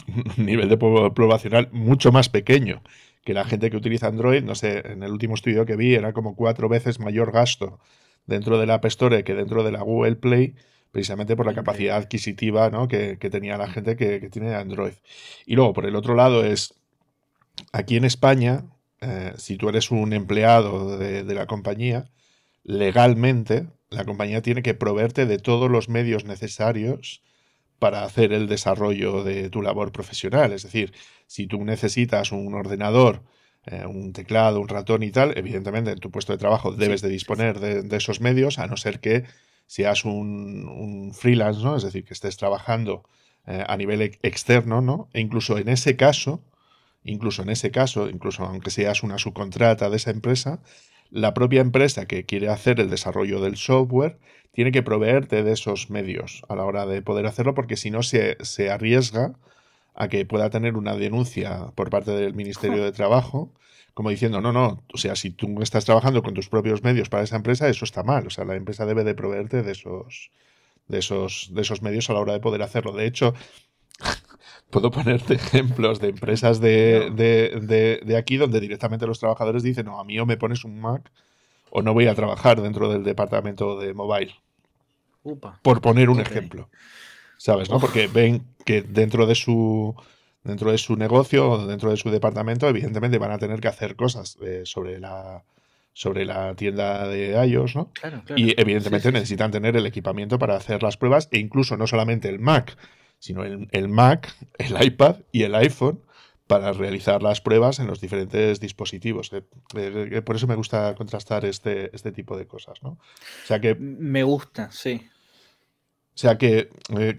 un nivel de población mucho más pequeño que la gente que utiliza Android, no sé, en el último estudio que vi era como cuatro veces mayor gasto dentro de la App Store que dentro de la Google Play, precisamente por la capacidad adquisitiva que, tenía la gente que, tiene Android. Y luego, por el otro lado, es aquí en España, eh, si tú eres un empleado de la compañía, legalmente la compañía tiene que proveerte de todos los medios necesarios para hacer el desarrollo de tu labor profesional. Es decir, si tú necesitas un ordenador, eh, un teclado, un ratón y tal, evidentemente en tu puesto de trabajo debes de disponer de, esos medios, a no ser que seas un, freelance, ¿no? Es decir, que estés trabajando eh, a nivel externo, ¿no? E incluso en ese caso, incluso en ese caso, incluso aunque seas una subcontrata de esa empresa, la propia empresa que quiere hacer el desarrollo del software tiene que proveerte de esos medios a la hora de poder hacerlo, porque si no se, arriesga a que pueda tener una denuncia por parte del Ministerio de Trabajo, como diciendo, no, no, o sea, si tú estás trabajando con tus propios medios para esa empresa, eso está mal, o sea, la empresa debe de proveerte de esos, de esos, de esos medios a la hora de poder hacerlo. De hecho, puedo ponerte ejemplos de empresas de, de, aquí donde directamente los trabajadores dicen, no, a mí o me pones un Mac o no voy a trabajar dentro del departamento de mobile. Por poner un ejemplo. ¿Sabes? Porque ven que dentro de su dentro de su negocio dentro de su departamento, evidentemente van a tener que hacer cosas eh, sobre la sobre la tienda de iOS, ¿no? Y evidentemente necesitan tener el equipamiento para hacer las pruebas e incluso no solamente el Mac, sino el, Mac, el iPad y el iPhone para realizar las pruebas en los diferentes dispositivos. Eh, eh, eh, por eso me gusta contrastar este, este tipo de cosas, ¿no? O sea que... Me gusta, sí. O sea que,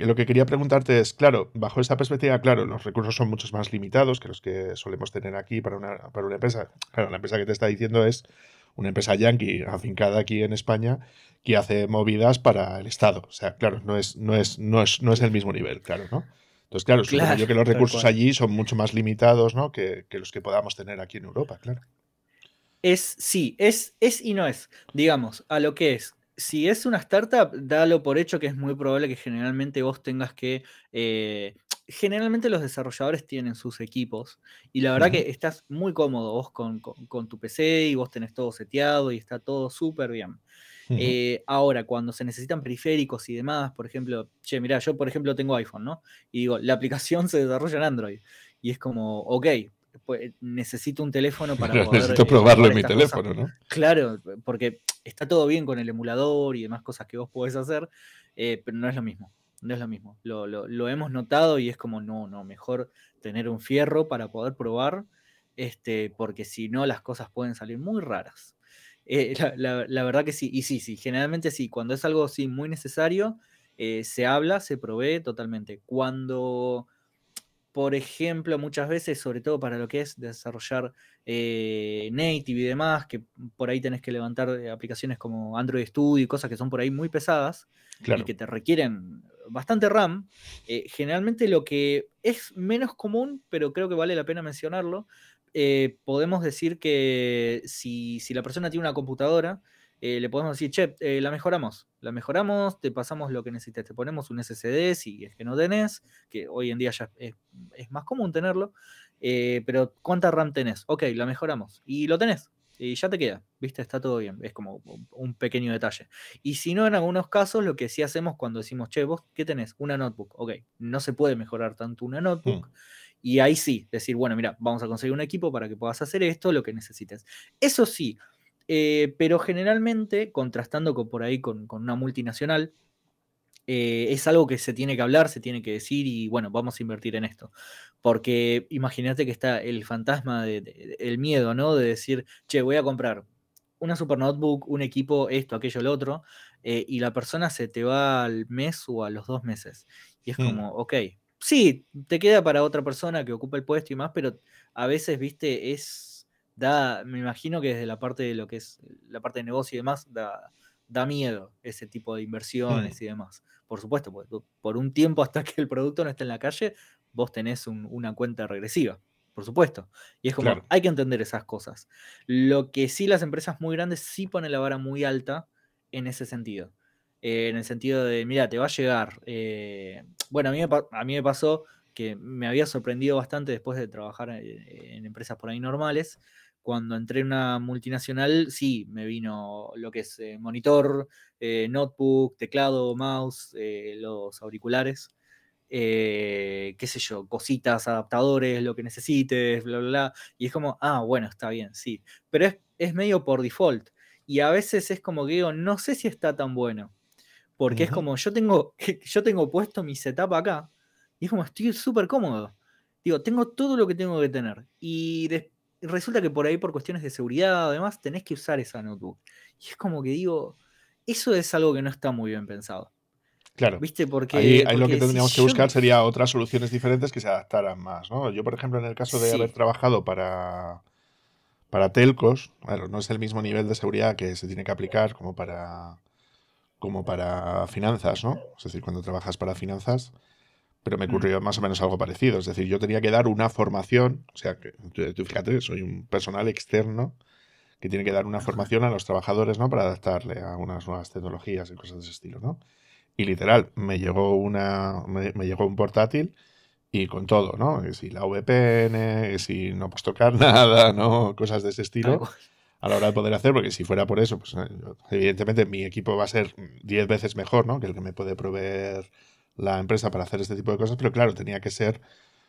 lo que quería preguntarte es, claro, bajo esa perspectiva, claro, los recursos son muchos más limitados que los que solemos tener aquí para una, para una empresa. Claro, la empresa que te está diciendo es, una empresa yankee afincada aquí en España que hace movidas para el Estado. O sea, claro, no es, no es, no es, no es el mismo nivel, claro, ¿no? Entonces, claro, supongo yo que los recursos allí son mucho más limitados ¿no? que, los que podamos tener aquí en Europa, claro. Es, sí, es, es y no es. Digamos, a lo que es. Si es una startup, dalo por hecho que es muy probable que generalmente vos tengas que eh, generalmente los desarrolladores tienen sus equipos y la verdad que estás muy cómodo vos con, tu PC y vos tenés todo seteado y está todo súper bien. Eh, ahora, cuando se necesitan periféricos y demás, por ejemplo, che, mira, yo por ejemplo tengo iPhone, ¿no? Y digo, la aplicación se desarrolla en Android. Y es como, ok, pues, necesito un teléfono para poder... Necesito eh, probarlo en mi teléfono, ¿no? Claro, porque está todo bien con el emulador y demás cosas que vos podés hacer, eh, pero no es lo mismo. No es lo mismo. Lo, hemos notado y es como, no, no, mejor tener un fierro para poder probar, este, porque si no las cosas pueden salir muy raras. Eh, la, verdad que sí, y sí, sí, generalmente sí, cuando es algo así muy necesario, eh, se habla, se provee totalmente. Cuando por ejemplo, muchas veces, sobre todo para lo que es desarrollar eh, native y demás, que por ahí tenés que levantar eh, aplicaciones como Android Studio y cosas que son por ahí muy pesadas y que te requieren bastante RAM, eh, generalmente lo que es menos común, pero creo que vale la pena mencionarlo, podemos decir que si, si la persona tiene una computadora, eh, le podemos decir, che, eh, la mejoramos, la mejoramos, te pasamos lo que necesites. te ponemos un SSD si es que no tenés, que hoy en día ya es, más común tenerlo, eh, pero ¿cuánta RAM tenés? Ok, la mejoramos y lo tenés. Y ya te queda, ¿viste? Está todo bien. Es como un pequeño detalle. Y si no, en algunos casos, lo que sí hacemos cuando decimos, che, vos, ¿qué tenés? Una notebook. Ok, no se puede mejorar tanto una notebook. Hmm. Y ahí sí, decir, bueno, mira, vamos a conseguir un equipo para que puedas hacer esto, lo que necesites. Eso sí, eh, pero generalmente, contrastando con, por ahí con, una multinacional, eh, es algo que se tiene que hablar, se tiene que decir y bueno, vamos a invertir en esto. Porque imagínate que está el fantasma, de, el miedo, ¿no? De decir, che, voy a comprar una super notebook, un equipo, esto, aquello, lo otro, eh, y la persona se te va al mes o a los dos meses. Y es como, ok, sí, te queda para otra persona que ocupa el puesto y más, pero a veces, viste, es da, me imagino que desde la parte de lo que es la parte de negocio y demás, da, miedo ese tipo de inversiones mm. y demás. Por supuesto, pues, por, un tiempo hasta que el producto no esté en la calle, vos tenés una cuenta regresiva, por supuesto. Y es como, hay que entender esas cosas. Lo que sí las empresas muy grandes sí ponen la vara muy alta en ese sentido. Eh, en el sentido de, mira, te va a llegar. Eh, bueno, a mí, a mí me pasó que me había sorprendido bastante después de trabajar eh, en, empresas por ahí normales. Cuando entré en una multinacional, sí, me vino lo que es eh, monitor, eh, notebook, teclado, mouse, los auriculares, qué sé yo, cositas, adaptadores, lo que necesites, bla, bla, bla. Y es como, ah, bueno, está bien, sí. Pero es, medio por default. Y a veces es como que digo, no sé si está tan bueno. Porque es como, yo tengo, yo tengo puesto mi setup acá, y es como, estoy súper cómodo. Digo, tengo todo lo que tengo que tener. Y resulta que por ahí, por cuestiones de seguridad, o demás, tenés que usar esa notebook. Y es como que digo, eso es algo que no está muy bien pensado. Claro. ¿Viste? Porque, ahí, lo que tendríamos que buscar serían sería otras soluciones diferentes que se adaptaran más. ¿no? Yo, por ejemplo, en el caso de haber trabajado para, para telcos, bueno, no es el mismo nivel de seguridad que se tiene que aplicar como para, como para finanzas, ¿no? Es decir, cuando trabajas para finanzas, pero me mm. ocurrió más o menos algo parecido. Es decir, yo tenía que dar una formación, o sea, que, tú fíjate, soy un personal externo que tiene que dar una formación a los trabajadores, ¿no? Para adaptarle a unas nuevas tecnologías y cosas de ese estilo, ¿no? Y literal, me llegó una, me, llegó un portátil y con todo, ¿no? si la VPN, si no puedes tocar nada, ¿no? Cosas de ese estilo a la hora de poder hacer, porque si fuera por eso, pues eh, evidentemente mi equipo va a ser 10 veces mejor, ¿no? Que el que me puede proveer la empresa para hacer este tipo de cosas, pero claro, tenía que ser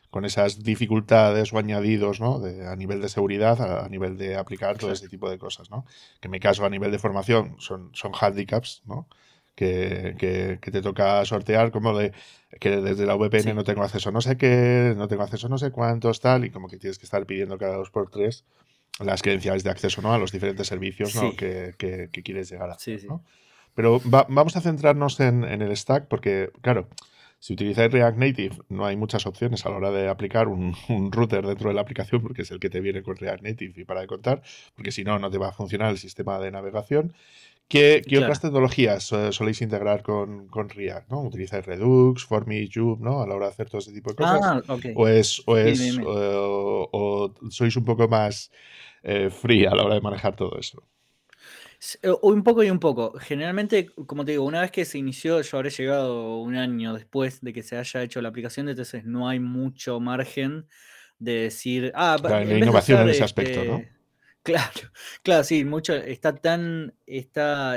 con esas dificultades o añadidos ¿no? a nivel de seguridad, a, nivel de aplicar todo este tipo de cosas. ¿no? Que en mi caso, a nivel de formación, son, son handicaps ¿no? que, te toca sortear, como de que desde la VPN no tengo acceso no sé qué, no tengo acceso no sé cuántos, tal, y como que tienes que estar pidiendo cada dos por tres las credenciales de acceso ¿no? a los diferentes servicios que, quieres llegar a. ¿no? Pero vamos a centrarnos en, el stack porque, claro, si utilizáis React Native no hay muchas opciones a la hora de aplicar un, router dentro de la aplicación porque es el que te viene con React Native y para de contar, porque si no, no te va a funcionar el sistema de navegación. ¿Qué, otras tecnologías eh, soléis integrar con, React? ¿Utilizáis Redux, Formi, Yup? ¿no? A la hora de hacer todo ese tipo de cosas. Ah, o es, eh, sois un poco más eh, free a la hora de manejar todo eso. Eh, un poco y un poco. Generalmente, como te digo, una vez que se inició, yo habré llegado un año después de que se haya hecho la aplicación, entonces no hay mucho margen de decir. Ah, la innovación en ese aspecto, este ¿no? Claro, claro, sí, mucho. Está tan. Está.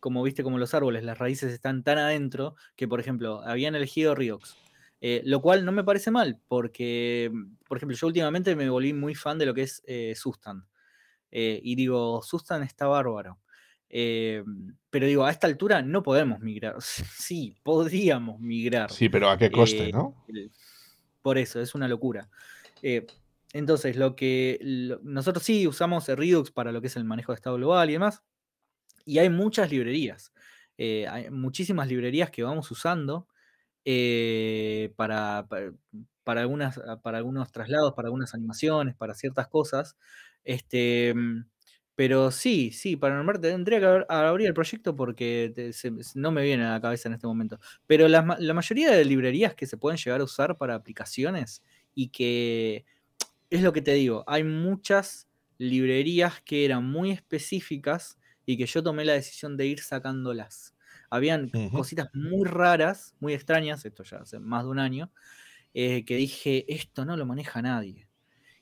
como viste, como los árboles, las raíces están tan adentro que, por ejemplo, habían elegido Riox. Eh, lo cual no me parece mal, porque, por ejemplo, yo últimamente me volví muy fan de lo que es eh, Sustan. Eh, y digo, Sustan está bárbaro. Eh, pero digo, a esta altura no podemos migrar. Sí, podríamos migrar. Sí, pero a qué coste, eh, ¿no? Por eso, es una locura. entonces, lo que nosotros sí usamos Redux para lo que es el manejo de estado global y demás. Y hay muchas librerías. hay muchísimas librerías que vamos usando algunas, para algunos traslados, para algunas animaciones, para ciertas cosas. Este, mm, pero sí, sí, para Paranormal tendría que abrir el proyecto porque no me viene a la cabeza en este momento. Pero la, mayoría de librerías que se pueden llegar a usar para aplicaciones y que es lo que te digo, hay muchas librerías que eran muy específicas y que yo tomé la decisión de ir sacándolas. Habían cositas muy raras, muy extrañas, esto ya hace más de un año, eh, que dije, esto no lo maneja nadie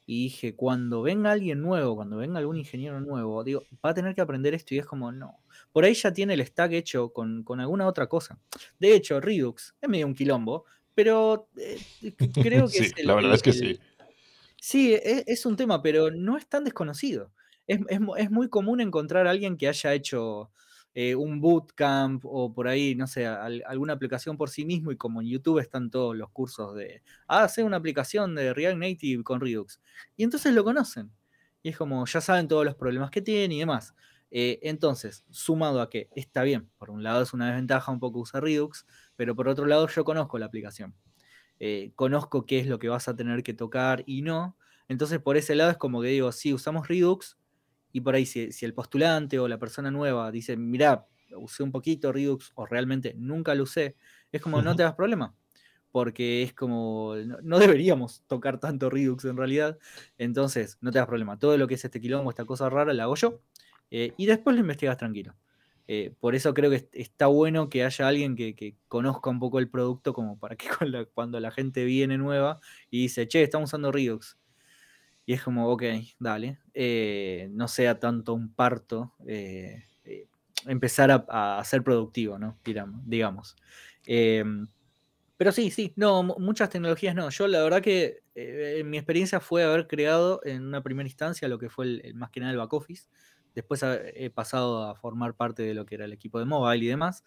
y dije, cuando venga alguien nuevo, cuando venga algún ingeniero nuevo, digo, va a tener que aprender esto y es como, no. Por ahí ya tiene el stack hecho con, alguna otra cosa. De hecho, Redux es medio un quilombo, pero eh, eh, creo que... sí, es la verdad es que sí. Sí, e, es, un tema, pero no es tan desconocido. Es, es muy común encontrar a alguien que haya hecho eh, un bootcamp o por ahí, no sé, alguna aplicación por sí mismo y como en YouTube están todos los cursos de, ah, hacer una aplicación de React Native con Redux. Y entonces lo conocen. Y es como, ya saben todos los problemas que tienen y demás. Eh, entonces, sumado a que está bien, por un lado es una desventaja un poco usar Redux, pero por otro lado yo conozco la aplicación. Eh, conozco qué es lo que vas a tener que tocar y no. Entonces, por ese lado es como que digo, sí, usamos Redux, y por ahí si, el postulante o la persona nueva dice, mirá, usé un poquito Redux o realmente nunca lo usé, es como no te das problema, porque es como no, deberíamos tocar tanto Redux en realidad, entonces no te das problema, todo lo que es este quilombo, esta cosa rara, la hago yo eh, y después lo investigas tranquilo. Eh, por eso creo que está bueno que haya alguien que, que, conozca un poco el producto, como para que cuando la gente viene nueva y dice, che, estamos usando Redux, y es como, ok, dale, eh, no sea tanto un parto, eh, eh, empezar a, ser productivo, ¿no? Digamos. pero sí, sí, no, muchas tecnologías no. Yo la verdad que mi experiencia fue haber creado en una primera instancia lo que fue el, más que nada el back office. Después he pasado a formar parte de lo que era el equipo de mobile y demás.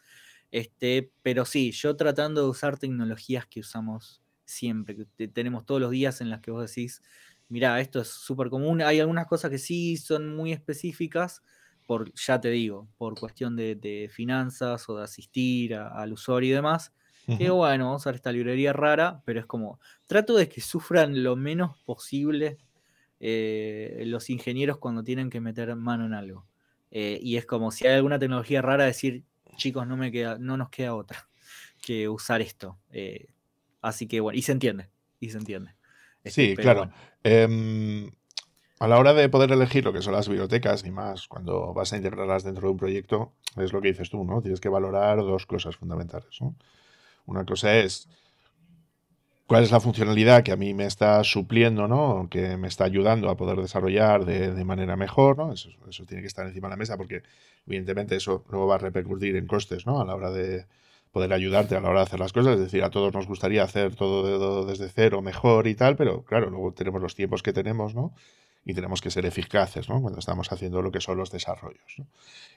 Este, pero sí, yo tratando de usar tecnologías que usamos siempre, que tenemos todos los días en las que vos decís, Mirá, esto es súper común. Hay algunas cosas que sí son muy específicas, por, ya te digo, por cuestión de, finanzas o de asistir al usuario y demás. Uh bueno, vamos a usar esta librería rara, pero es como, trato de que sufran lo menos posible eh, los ingenieros cuando tienen que meter mano en algo. Eh, y es como si hay alguna tecnología rara, decir, chicos, no, me queda, no nos queda otra que usar esto. Eh, así que bueno, y se entiende, y se entiende. Sí, claro. Em, a la hora de poder elegir lo que son las bibliotecas y más, cuando vas a integrarlas dentro de un proyecto, es lo que dices tú, ¿no? Tienes que valorar dos cosas fundamentales. ¿no? Una cosa es cuál es la funcionalidad que a mí me está supliendo, ¿no? Que me está ayudando a poder desarrollar de, manera mejor, ¿no? Eso, eso, tiene que estar encima de la mesa porque, evidentemente, eso luego va a repercutir en costes, ¿no? A la hora de, poder ayudarte a la hora de hacer las cosas. Es decir, a todos nos gustaría hacer todo desde cero mejor y tal, pero claro, luego tenemos los tiempos que tenemos, ¿no? Y tenemos que ser eficaces, ¿no? Cuando estamos haciendo lo que son los desarrollos.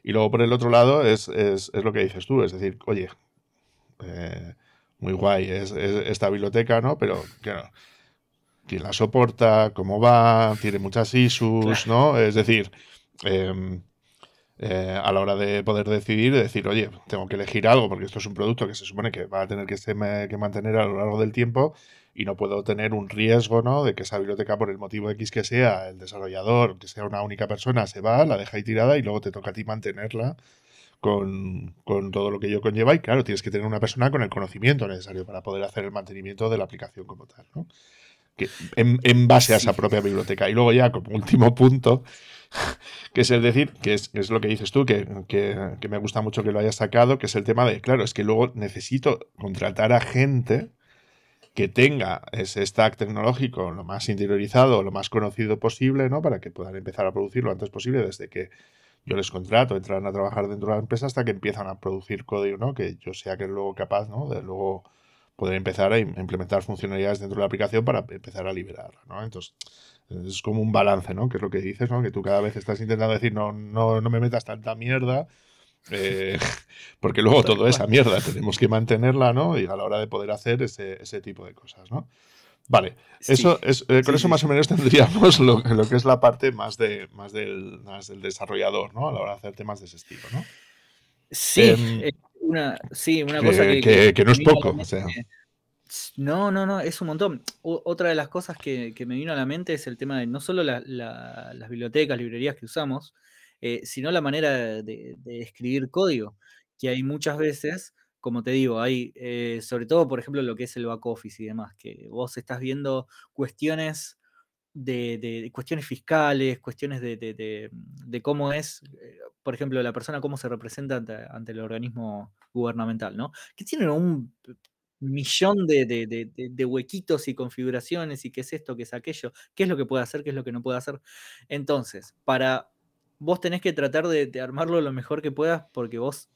Y luego, por el otro lado, es, lo que dices tú, es decir, oye, eh, muy guay es, esta biblioteca, ¿no? Pero, claro, ¿quién la soporta? ¿Cómo va? ¿Tiene muchas issues, ¿no? Es decir... Em, eh, a la hora de poder decidir, de decir, oye, tengo que elegir algo porque esto es un producto que se supone que va a tener que, que mantener a lo largo del tiempo y no puedo tener un riesgo ¿no? de que esa biblioteca, por el motivo X que sea, el desarrollador, que sea una única persona, se va, la deja ahí tirada y luego te toca a ti mantenerla con, con, todo lo que ello conlleva. Y claro, tienes que tener una persona con el conocimiento necesario para poder hacer el mantenimiento de la aplicación como tal. ¿no? en, base a esa propia biblioteca. Y luego ya, como último punto, que es el decir, que es, lo que dices tú, que, me gusta mucho que lo hayas sacado, que es el tema de, claro, es que luego necesito contratar a gente que tenga ese stack tecnológico lo más interiorizado, lo más conocido posible, ¿no? Para que puedan empezar a producir lo antes posible desde que yo les contrato, entran a trabajar dentro de la empresa hasta que empiezan a producir código, ¿no? Que yo sea que luego capaz, ¿no? De luego poder empezar a implementar funcionalidades dentro de la aplicación para empezar a liberarla, ¿no? Entonces, es como un balance, ¿no? Que es lo que dices, ¿no? Que tú cada vez estás intentando decir, no, no, no me metas tanta mierda, eh, porque luego toda esa mierda tenemos que mantenerla, ¿no? Y a la hora de poder hacer ese, tipo de cosas, ¿no? Vale, es, eh, con eso más o menos tendríamos lo, que es la parte más, de, más, del, más del desarrollador, ¿no? A la hora de hacer temas de ese estilo, ¿no? Sí, em, eh, sí, una cosa que, no es poco. No, no, no, es un montón. otra de las cosas que, me vino a la mente es el tema de no solo las bibliotecas, librerías que usamos, eh, sino la manera de, escribir código, que hay muchas veces, como te digo, hay eh, sobre todo, por ejemplo, lo que es el back office y demás, que vos estás viendo cuestiones de, cuestiones fiscales, cuestiones de cómo es eh, por ejemplo, la persona cómo se representa ante, el organismo gubernamental, ¿no? Que tienen un millón de, huequitos y configuraciones y qué es esto, qué es aquello, qué es lo que puede hacer, qué es lo que no puede hacer. Entonces, para vos tenés que tratar de, armarlo lo mejor que puedas porque vos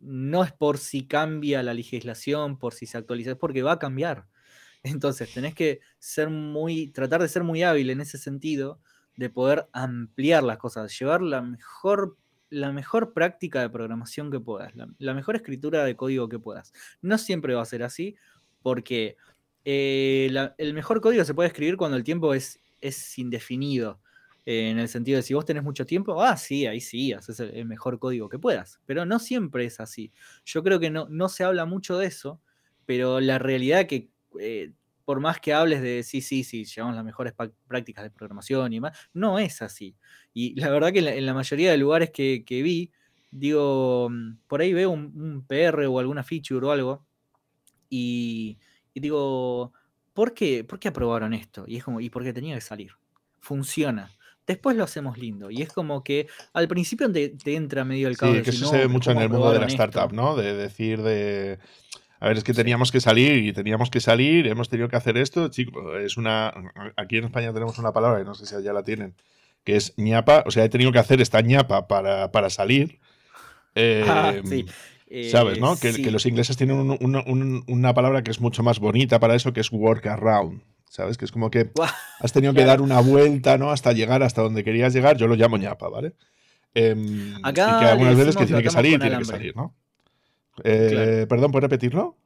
no es por si cambia la legislación, por si se actualiza, es porque va a cambiar. Entonces, tenés que ser muy, tratar de ser muy hábil en ese sentido, de poder ampliar las cosas, llevar la mejor la mejor práctica de programación que puedas, la, mejor escritura de código que puedas. No siempre va a ser así, porque eh, el mejor código se puede escribir cuando el tiempo es, es indefinido. Eh, en el sentido de si vos tenés mucho tiempo, ah, sí, ahí sí, haces el, mejor código que puedas. Pero no siempre es así. Yo creo que no, no se habla mucho de eso, pero la realidad que eh, por más que hables de sí, sí, sí, llevamos las mejores prácticas de programación y más, no es así. Y la verdad que en la, mayoría de lugares que, vi, digo, mm, por ahí veo un, PR o alguna feature o algo, y, digo, ¿por qué? aprobaron esto? Y es como, ¿y por qué tenía que salir? Funciona después lo hacemos lindo. Y es como que al principio te, entra medio el cable. Sí, que eso se ve mucho en el mundo de la startup, ¿no? De decir de a ver, es que teníamos que salir y teníamos que salir, hemos tenido que hacer esto, chicos, es una... Aquí en España tenemos una palabra, y no sé si allá la tienen, que es ñapa, o sea, he tenido que hacer esta ñapa para, para salir. Ah, eh, ¿Sabes, no? Eh, que, los ingleses tienen una palabra que es mucho más bonita para eso, que es work around, ¿Sabes? Que es como que has tenido que dar una vuelta, ¿no? Hasta llegar hasta donde querías llegar. Yo lo llamo ñapa, ¿vale? Em, Acá y que algunas veces que tiene que salir, tiene que salir, ¿no? Eh, perdón, por repetirlo?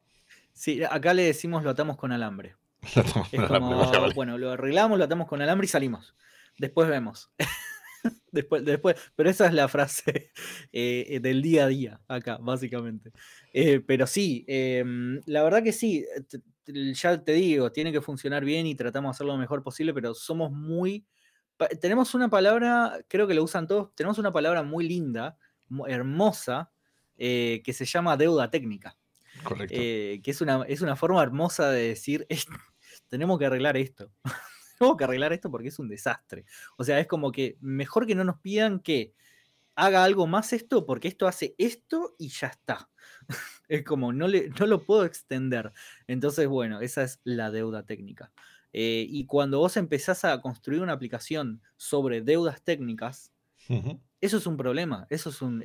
Sí, acá le decimos lo atamos con alambre. Bueno, lo arreglamos, lo atamos con alambre y salimos. Después vemos. después, después, pero esa es la frase eh, del día a día acá, básicamente. Eh, pero sí, em, la verdad que sí, ya te digo, tiene que funcionar bien y tratamos de hacerlo lo mejor posible, pero somos muy... Tenemos una palabra, creo que lo usan todos, tenemos una palabra muy linda, hermosa, eh, que se llama deuda técnica. Eh, que es una, es una forma hermosa de decir, tenemos que arreglar esto. tenemos que arreglar esto porque es un desastre. O sea, es como que mejor que no nos pidan que haga algo más esto porque esto hace esto y ya está. es como, no, lo puedo extender. Entonces, bueno, esa es la deuda técnica. Eh, y cuando vos empezás a construir una aplicación sobre deudas técnicas, eso es un problema, eso es un,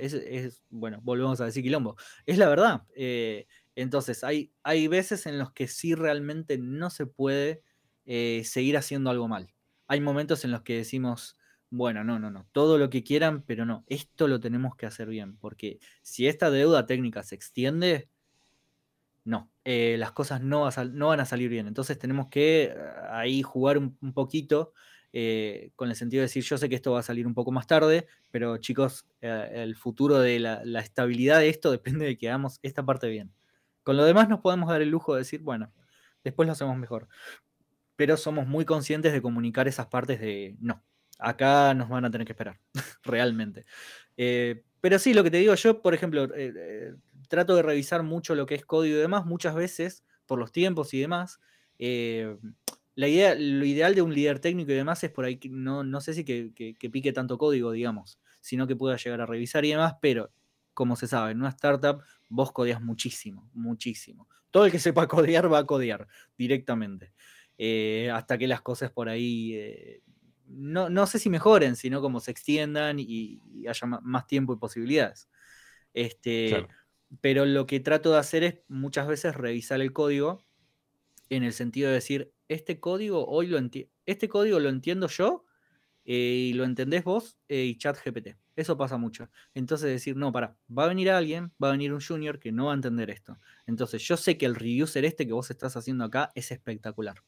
bueno, volvemos a decir quilombo, es la verdad. Eh, entonces, hay, hay veces en los que sí realmente no se puede eh, seguir haciendo algo mal. Hay momentos en los que decimos, bueno, no, no, no, todo lo que quieran, pero no, esto lo tenemos que hacer bien, porque si esta deuda técnica se extiende, no, eh, las cosas no, van a salir bien. Entonces tenemos que ahí jugar un poquito eh, con el sentido de decir, yo sé que esto va a salir un poco más tarde, pero chicos, eh, el futuro de la, estabilidad de esto depende de que hagamos esta parte bien. Con lo demás nos podemos dar el lujo de decir, bueno, después lo hacemos mejor. Pero somos muy conscientes de comunicar esas partes de, no, acá nos van a tener que esperar, realmente. Eh, pero sí, lo que te digo yo, por ejemplo, trato de revisar mucho lo que es código y demás, muchas veces, por los tiempos y demás la idea, lo ideal de un líder técnico y demás es por ahí, no, no sé si que, pique tanto código, digamos, sino que pueda llegar a revisar y demás, pero como se sabe, en una startup vos codeas muchísimo, muchísimo. Todo el que sepa codear va a codear directamente. Eh, hasta que las cosas por ahí, eh, no, no, sé si mejoren, sino como se extiendan y, haya más tiempo y posibilidades. Este, Pero lo que trato de hacer es muchas veces revisar el código en el sentido de decir, este código hoy lo este código lo entiendo yo eh, y lo entendés vos eh, y chat GPT. Eso pasa mucho. Entonces decir, no, para, va a venir alguien, va a venir un junior que no va a entender esto. Entonces yo sé que el reuser este que vos estás haciendo acá es espectacular,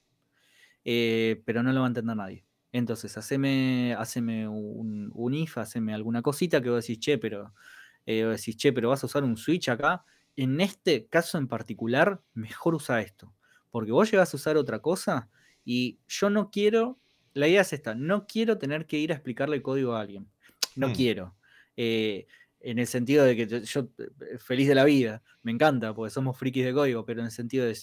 eh, pero no lo va a entender nadie. Entonces, haceme, haceme un, un, if, haceme alguna cosita que vos decís, che, pero vos decís, che, pero vas a usar un switch acá. En este caso en particular, mejor usa esto porque vos llegas a usar otra cosa y yo no quiero, la idea es esta, no quiero tener que ir a explicarle el código a alguien, no mm. quiero. Eh, en el sentido de que yo, eh, feliz de la vida, me encanta, porque somos frikis de código, pero en el sentido de,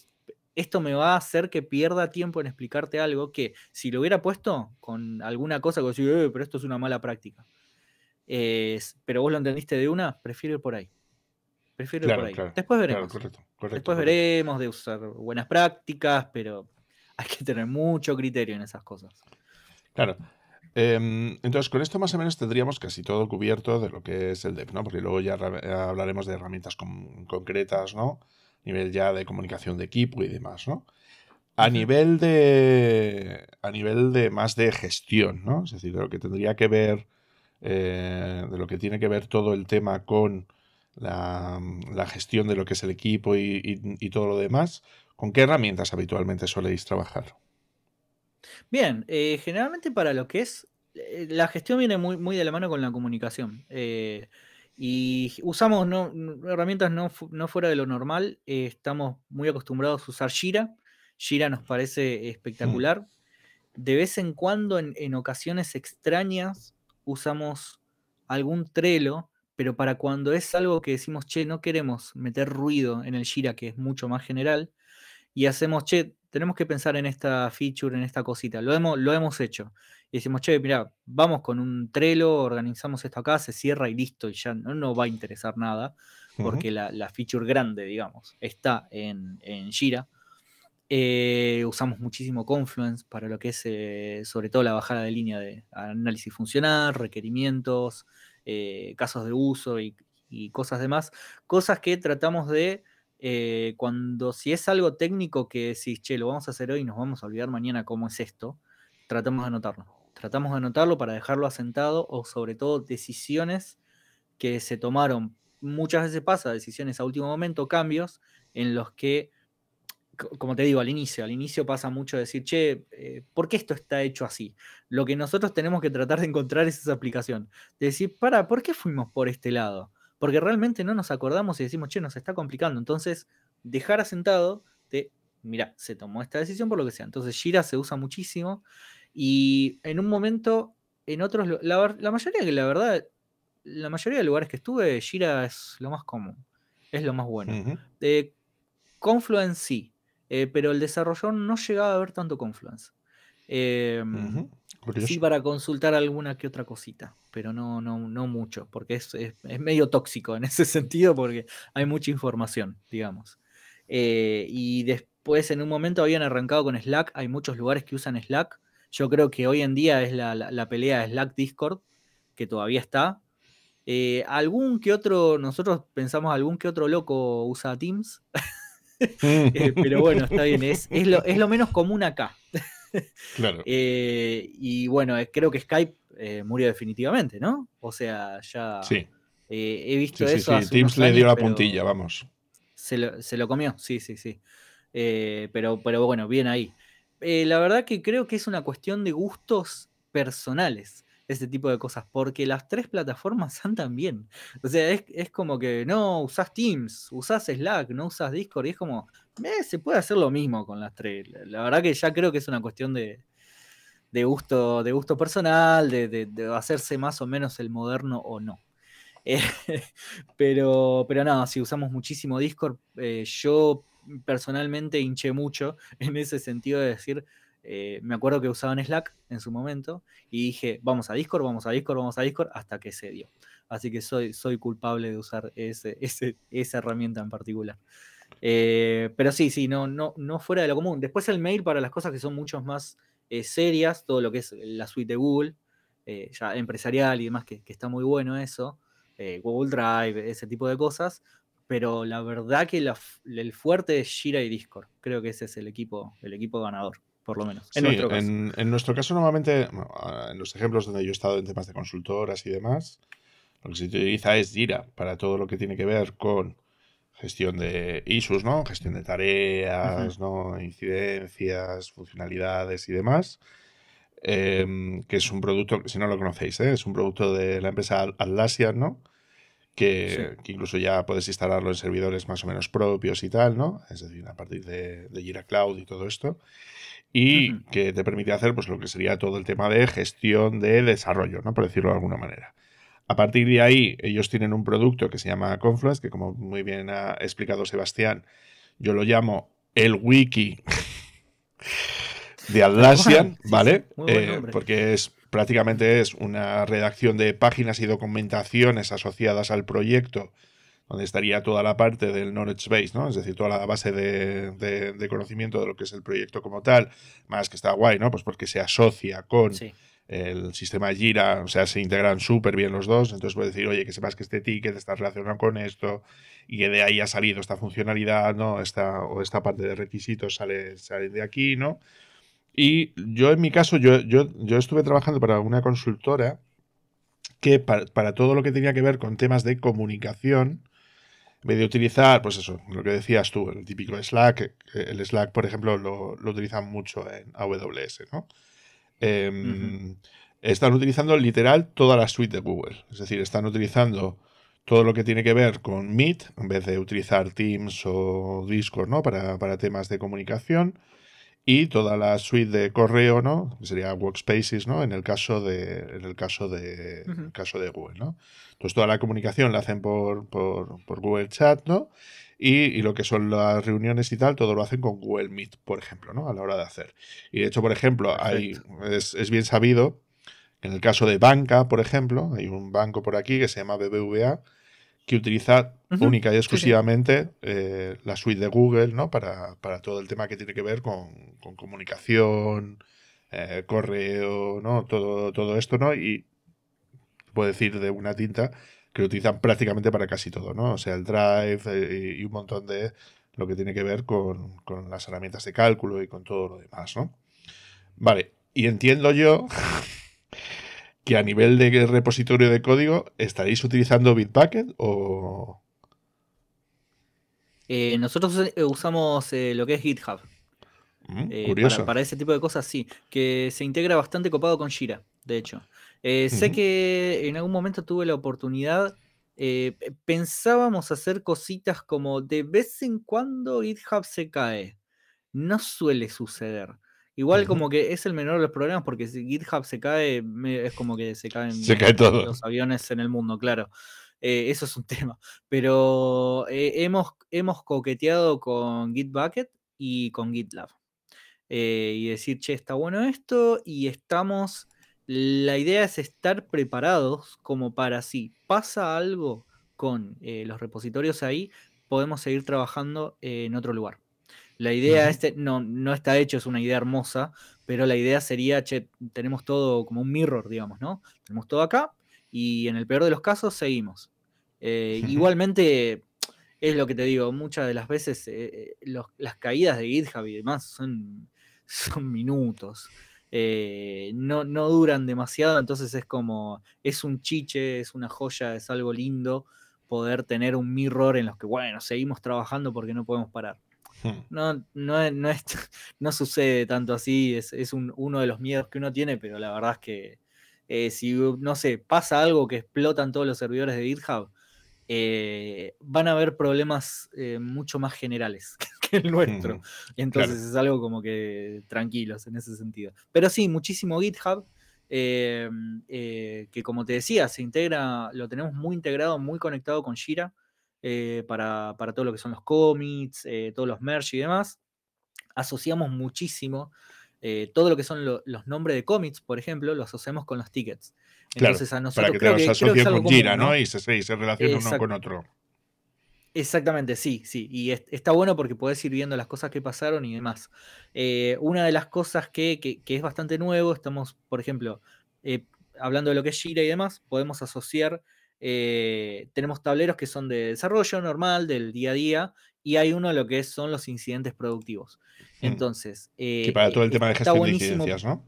esto me va a hacer que pierda tiempo en explicarte algo que si lo hubiera puesto con alguna cosa eh, pero esto es una mala práctica. pero vos lo entendiste de una, prefiero ir por ahí. Prefiero ir por ahí. Después veremos. Claro, Después veremos de usar buenas prácticas, pero hay que tener mucho criterio en esas cosas. Claro. Em, entonces, con esto más o menos tendríamos casi todo cubierto de lo que es el DEP, ¿no? Porque luego ya eh, hablaremos de herramientas concretas, ¿no? A nivel ya de comunicación de equipo y demás, ¿no? A nivel de. A nivel de más de gestión, ¿no? Es decir, de lo que tendría que ver. Eh, de lo que tiene que ver todo el tema con la, gestión de lo que es el equipo y, todo lo demás, ¿con qué herramientas habitualmente soléis trabajar? Bien, eh, generalmente para lo que es, eh, la gestión viene muy, muy de la mano con la comunicación. Eh, y usamos no, herramientas no, fuera de lo normal. estamos muy acostumbrados a usar Jira. Jira nos parece espectacular. De vez en cuando, en, en ocasiones extrañas, usamos algún Trello, pero para cuando es algo que decimos, che, no queremos meter ruido en el Jira, que es mucho más general, y hacemos, che, tenemos que pensar en esta feature, en esta cosita, lo hemos, lo hemos hecho. Y decimos, che, mira, vamos con un Trello, organizamos esto acá, se cierra y listo, y ya no, no va a interesar nada, porque la, feature grande, digamos, está en, en Jira. Eh, usamos muchísimo Confluence para lo que es, eh, sobre todo, la bajada de línea de análisis funcional, requerimientos, eh, casos de uso y, cosas demás, cosas que tratamos de, eh, cuando si es algo técnico que decís, che, lo vamos a hacer hoy y nos vamos a olvidar mañana cómo es esto, tratamos de anotarlo. Tratamos de anotarlo para dejarlo asentado o sobre todo decisiones que se tomaron. Muchas veces pasa, decisiones a último momento, cambios en los que como te digo, al inicio, al inicio pasa mucho decir, che, eh, ¿por qué esto está hecho así? Lo que nosotros tenemos que tratar de encontrar es esa aplicación. De decir, para, ¿por qué fuimos por este lado? Porque realmente no nos acordamos y decimos, che, nos está complicando. Entonces, dejar asentado de, mira, se tomó esta decisión por lo que sea. Entonces, Gira se usa muchísimo y en un momento, en otros, la, mayoría que la verdad, la mayoría de lugares que estuve, Gira es lo más común, es lo más bueno. de eh, Confluence eh, pero el desarrollador no llegaba a ver tanto Confluence. Em, sí, para consultar alguna que otra cosita, pero no, no, no mucho, porque es, medio tóxico en ese sentido, porque hay mucha información, digamos. Eh, y después, en un momento, habían arrancado con Slack, hay muchos lugares que usan Slack. Yo creo que hoy en día es la, la, la pelea Slack-Discord, que todavía está. Eh, algún que otro, nosotros pensamos, algún que otro loco usa Teams. Eh, pero bueno, está bien, es, lo, menos común acá. claro. Eh, y bueno, eh, creo que Skype murió definitivamente, ¿no? O sea, ya sí. he visto sí, eso. Sí, Teams le dio la puntilla, vamos. Se lo, se lo, comió, sí, sí, sí. pero, pero bueno, bien ahí. la verdad que creo que es una cuestión de gustos personales. Ese tipo de cosas, porque las tres plataformas andan bien. O sea, es, como que no usás Teams, usás Slack, no usás Discord, y es como, eh, se puede hacer lo mismo con las tres. La verdad que ya creo que es una cuestión de, gusto, de gusto personal, de, hacerse más o menos el moderno o no. Eh, pero, pero no, si usamos muchísimo Discord, eh, yo personalmente hinché mucho en ese sentido de decir, eh, me acuerdo que usaban Slack en su momento y dije, vamos a Discord, vamos a Discord, vamos a Discord, hasta que se dio. Así que soy, soy culpable de usar esa herramienta en particular. Eh, pero sí, sí, no, no, no fuera de lo común. Después el mail para las cosas que son mucho más eh, serias, todo lo que es la suite de Google, ya empresarial y demás, que, está muy bueno eso, Google Drive, ese tipo de cosas. Pero la verdad que el fuerte es Jira y Discord. Creo que ese es el equipo, el equipo ganador por lo menos. En, nuestro, caso. En, normalmente, ah, en los ejemplos donde yo he estado en temas de consultoras y demás, lo que se utiliza es Jira para todo lo que tiene que ver con gestión de issues, ¿no? Gestión de tareas, Incidencias, funcionalidades y demás. Em, que es un producto, si no lo conocéis, ¿eh? es un producto de la empresa Atlassian, ¿no? que, incluso ya puedes instalarlo en servidores más o menos propios y tal, ¿no? Es decir, a partir de, de Cloud y todo esto. Y que te permite hacer pues lo que sería todo el tema de gestión de desarrollo, ¿no? Por decirlo de alguna manera. A partir de ahí, ellos tienen un producto que se llama Confluence, que como muy bien ha explicado Sebastián, yo lo llamo el wiki de Atlassian, ¿vale? Eh, porque es prácticamente es una redacción de páginas y documentaciones asociadas al proyecto, donde estaría toda la parte del knowledge base, ¿no? Es decir, toda la base de, conocimiento de lo que es el proyecto como tal, más que está guay, ¿no? Pues porque se asocia con... el sistema Jira, o sea, se integran súper bien los dos, entonces puedes decir, oye, que sepas que este ticket está relacionado con esto y que de ahí ha salido esta funcionalidad, ¿no? Esta, o esta parte de requisitos sale, sale de aquí, ¿no? Y yo en mi caso, yo, estuve trabajando para una consultora que para, todo lo que tenía que ver con temas de comunicación, en vez de utilizar, pues eso, lo que decías tú, el típico Slack, eh, el Slack, por ejemplo, lo, utilizan mucho en AWS, ¿no? Em, están utilizando literal toda la suite de Google, es decir, están utilizando todo lo que tiene que ver con Meet, en vez de utilizar Teams o Discord, ¿no? Para, para temas de comunicación y toda la suite de correo, ¿no? Sería Workspaces, ¿no? En el caso de, en el caso de, caso de Google, ¿no? Entonces toda la comunicación la hacen por, Google Chat, ¿no? Y, lo que son las reuniones y tal, todo lo hacen con Google Meet, por ejemplo, ¿no? A la hora de hacer. Y de hecho, por ejemplo, hay, es, es, bien sabido que en el caso de banca, por ejemplo, hay un banco por aquí que se llama BBVA, que utiliza única y exclusivamente eh, la suite de Google, ¿no? Para, todo el tema que tiene que ver con, comunicación, eh, correo, ¿no? Todo, todo esto, ¿no? Y puedo decir de una tinta que lo utilizan prácticamente para casi todo, ¿no? O sea, el Drive eh, y un montón de lo que tiene que ver con, con, las herramientas de cálculo y con todo lo demás, ¿no? Vale, y entiendo yo que a nivel de repositorio de código, ¿estaréis utilizando Bitbucket o...? Eh, nosotros eh, usamos eh, lo que es GitHub. Mm, curioso. Para, ese tipo de cosas, sí. Que se integra bastante copado con Jira, de hecho. sé que en algún momento tuve la oportunidad. pensábamos hacer cositas como de vez en cuando GitHub se cae. No suele suceder. Igual como que es el menor de los problemas porque si GitHub se cae, es como que se caen los aviones en el mundo, claro. Eh, eso es un tema. Pero eh, hemos, hemos coqueteado con Gitbucket y con GitLab. Eh, y decir, che, está bueno esto y estamos... La idea es estar preparados como para si pasa algo con los repositorios ahí, podemos seguir trabajando en otro lugar. La idea, este, no, está hecho, es una idea hermosa, pero la idea sería, che, tenemos todo como un mirror, digamos, ¿no? Tenemos todo acá y en el peor de los casos seguimos. Eh, igualmente, es lo que te digo, muchas de las veces eh, eh, las caídas de GitHub y demás son, son minutos. no, no duran demasiado, entonces es como, es un chiche, es una joya, es algo lindo poder tener un mirror en los que, bueno, seguimos trabajando porque no podemos parar. Hmm. No, no, sucede tanto así, es, uno de los miedos que uno tiene, pero la verdad es que eh, si, no sé, pasa algo que explotan todos los servidores de GitHub, eh, van a haber problemas eh, mucho más generales que el nuestro. Entonces es algo como que tranquilos en ese sentido. Pero sí, muchísimo GitHub, que como te decía, se integra, lo tenemos muy integrado, muy conectado con Jira. Eh, para, todo lo que son los cómics, eh, todos los merch y demás. Asociamos muchísimo eh, todo lo que son los nombres de cómics, por ejemplo, lo asociamos con los tickets. Entonces a nosotros que, creo que, con Gira, ¿no? Y se, se, relaciona uno con otro. Exactamente, sí, sí. Y está bueno porque podés ir viendo las cosas que pasaron y demás. una de las cosas que, es bastante nuevo, estamos, por ejemplo, hablando de lo que es Gira y demás, podemos asociar eh, tenemos tableros que son de desarrollo normal, del día a día, y hay uno de lo que son los incidentes productivos. Mm. Entonces. que eh, para todo el e, tema de gestión de incidencias, ¿no?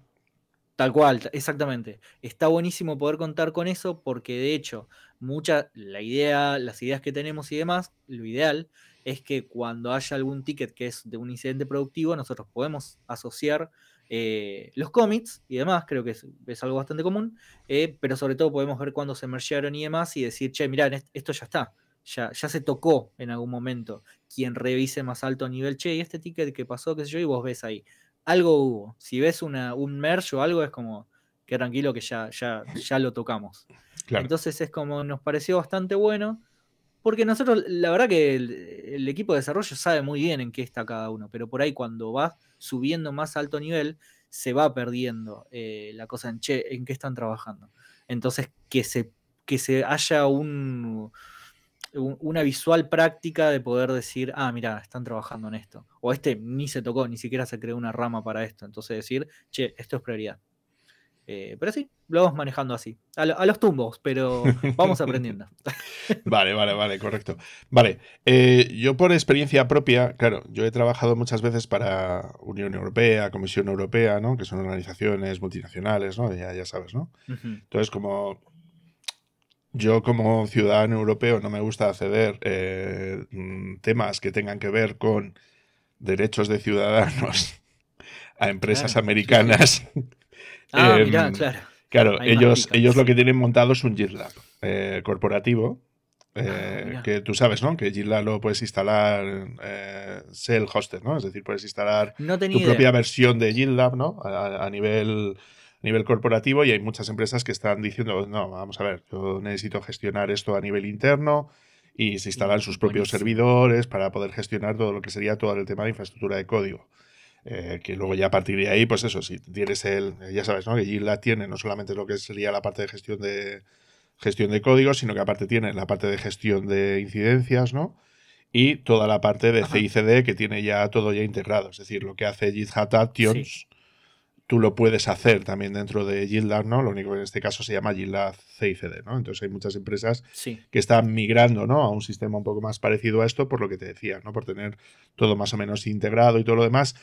Tal cual, exactamente. Está buenísimo poder contar con eso porque de hecho, mucha, la idea, las ideas que tenemos y demás, lo ideal es que cuando haya algún ticket que es de un incidente productivo, nosotros podemos asociar eh, los cómics y demás, creo que es, algo bastante común, eh, pero sobre todo podemos ver cuándo se mergearon y demás y decir, che, mirá, esto ya está, ya, se tocó en algún momento. Quien revise más alto nivel, che, y este ticket que pasó, qué sé yo, y vos ves ahí, algo hubo. Si ves un merge o algo, es como, que tranquilo que ya, ya, ya lo tocamos. Entonces es como, nos pareció bastante bueno. Porque nosotros, la verdad que el, el, equipo de desarrollo sabe muy bien en qué está cada uno, pero por ahí cuando vas subiendo más alto nivel, se va perdiendo eh, la cosa en, che, en qué están trabajando. Entonces, que se, que se haya una visual práctica de poder decir, ah, mira, están trabajando en esto. O este ni se tocó, ni siquiera se creó una rama para esto. Entonces decir, che, esto es prioridad. Eh, pero sí, lo vamos manejando así. A, los tumbos, pero vamos aprendiendo. vale, vale, vale, correcto. Vale, eh, yo por experiencia propia, claro, yo he trabajado muchas veces para Unión Europea, Comisión Europea, ¿no? Que son organizaciones multinacionales, ¿no? Ya, sabes, ¿no? Entonces, como yo como ciudadano europeo no me gusta acceder eh, mm, temas que tengan que ver con derechos de ciudadanos a empresas americanas. Ah, em, claro. Claro, ellos, ellos lo que tienen montado es un GitLab eh, corporativo. Ah, eh, que tú sabes, ¿no? Que GitLab lo puedes instalar, eh, sell hosted, ¿no? Es decir, puedes instalar tu propia versión de GitLab, ¿no? a, a nivel corporativo y hay muchas empresas que están diciendo, no, vamos a ver, yo necesito gestionar esto a nivel interno y se instalan sus propios servidores para poder gestionar todo lo que sería todo el tema de infraestructura de código. Eh, que luego ya a partir de ahí, pues eso, si tienes el, eh, ya sabes, ¿no? Que Gitlab tiene no solamente lo que sería la parte de gestión de gestión de códigos, sino que aparte tiene la parte de gestión de incidencias, ¿no? Y toda la parte de CICD que tiene ya todo ya integrado, es decir, lo que hace GitHub Actions, tú lo puedes hacer también dentro de Gildad, ¿no? Lo único que en este caso se llama Gildad CICD, ¿no? Entonces hay muchas empresas que están migrando, ¿no? A un sistema un poco más parecido a esto, por lo que te decía, ¿no? Por tener todo más o menos integrado y todo lo demás,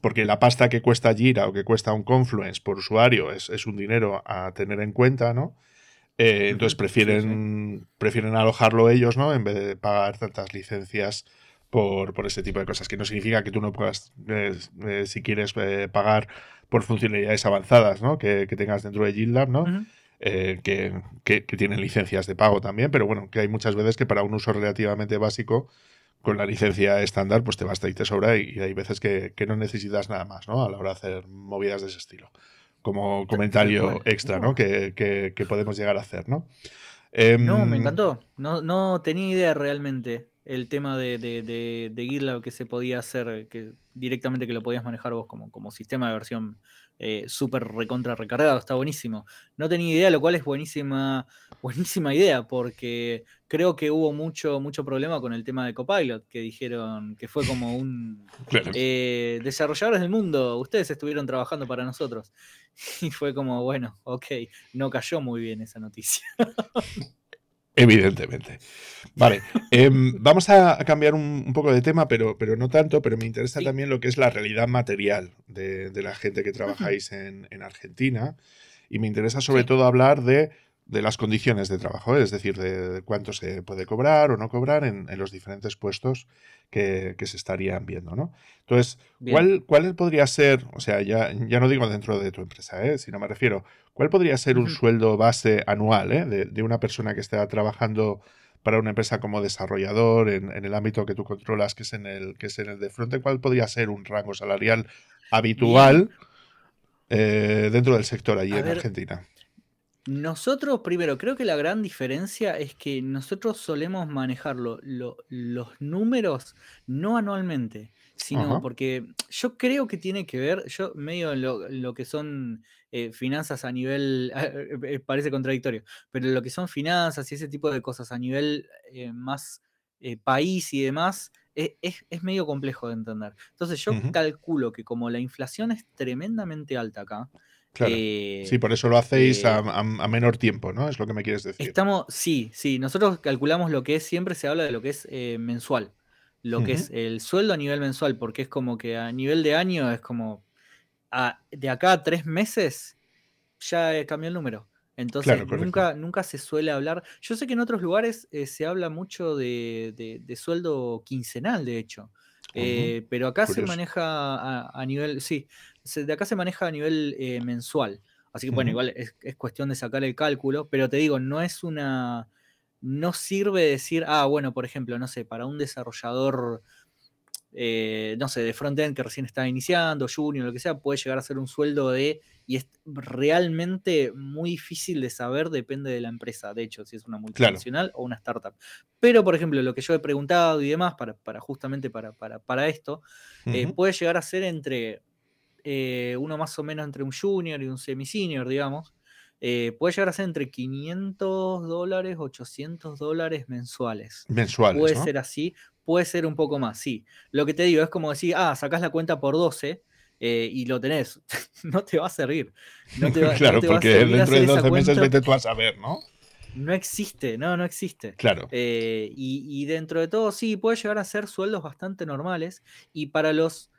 porque la pasta que cuesta Jira o que cuesta un Confluence por usuario es, un dinero a tener en cuenta, ¿no? Eh, entonces prefieren, prefieren alojarlo ellos, ¿no? En vez de pagar tantas licencias por, ese tipo de cosas, que no significa que tú no puedas, eh, eh, si quieres, eh, pagar por funcionalidades avanzadas que, tengas dentro de GitLab, ¿no? que, tienen licencias de pago también, pero bueno, que hay muchas veces que para un uso relativamente básico, con la licencia estándar, pues te basta y te sobra, y, hay veces que, no necesitas nada más, ¿no? A la hora de hacer movidas de ese estilo. Como comentario extra, ¿no? Que, podemos llegar a hacer, ¿no? no, me em, encantó. no tenía idea realmente el tema de, de, de, que se podía hacer, que directamente que lo podías manejar vos como, como sistema de versión eh, súper recontra recargado, está buenísimo. No tenía idea, lo cual es buenísima, buenísima idea, porque creo que hubo mucho, mucho problema con el tema de Copilot, que dijeron que fue como un eh, desarrolladores del mundo, ustedes estuvieron trabajando para nosotros. Y fue como, bueno, ok, no cayó muy bien esa noticia. Evidentemente. Vale, em, vamos a, cambiar un, poco de tema, pero, pero no tanto, pero me interesa también lo que es la realidad material de, la gente que trabajáis en, Argentina. Y me interesa sobre todo hablar de de las condiciones de trabajo, ¿eh? es decir, de, cuánto se puede cobrar o no cobrar en, los diferentes puestos que, se estarían viendo, ¿no? Entonces, ¿cuál, ¿cuál, podría ser, o sea, ya, ya no digo dentro de tu empresa, ¿eh? sino me refiero, ¿cuál podría ser un sueldo base anual ¿eh? de, una persona que está trabajando para una empresa como desarrollador en, en, el ámbito que tú controlas, que es en el, que es en el de frente? ¿Cuál podría ser un rango salarial habitual eh, dentro del sector allí en Argentina? Nosotros, primero, creo que la gran diferencia es que nosotros solemos manejar los números no anualmente, sino porque yo creo que tiene que ver, yo medio lo, que son eh, finanzas a nivel, eh, parece contradictorio, pero lo que son finanzas y ese tipo de cosas a nivel eh, más país y demás, es, medio complejo de entender. Entonces yo calculo que como la inflación es tremendamente alta acá, eh, sí, por eso lo hacéis eh, a, menor tiempo, ¿no? Es lo que me quieres decir. Estamos, sí, sí. Nosotros calculamos lo que es, siempre se habla de lo que es eh, mensual, lo que es el sueldo a nivel mensual, porque es como que a nivel de año es como de acá a tres meses ya cambió el número. Entonces nunca, nunca se suele hablar. Yo sé que en otros lugares se habla mucho de, sueldo quincenal, de hecho. Pero acá se maneja a nivel, sí, de acá se maneja a nivel eh, mensual. Así que bueno, igual es, cuestión de sacar el cálculo, pero te digo, no es una. No sirve decir, ah, bueno, por ejemplo, no sé, para un desarrollador, eh, no sé, de frontend que recién está iniciando, junior, lo que sea, puede llegar a ser un sueldo de. Y es realmente muy difícil de saber, depende de la empresa, de hecho, si es una multinacional o una startup. Pero, por ejemplo, lo que yo he preguntado y demás, para, justamente para, para, esto, eh, puede llegar a ser entre eh, uno más o menos entre un junior y un semi-senior, digamos, eh, puede llegar a ser entre 500 dólares, 800 dólares mensuales. Mensuales. Puede ser así, puede ser un poco más, sí. Lo que te digo es como decir, ah, sacás la cuenta por 12 eh, y lo tenés. no te va a servir. No te va, claro, porque dentro de 12 meses vete tú a saber, ¿no? No existe, no, no existe. Claro. y, y, dentro de todo, sí, puede llegar a ser sueldos bastante normales. Y para los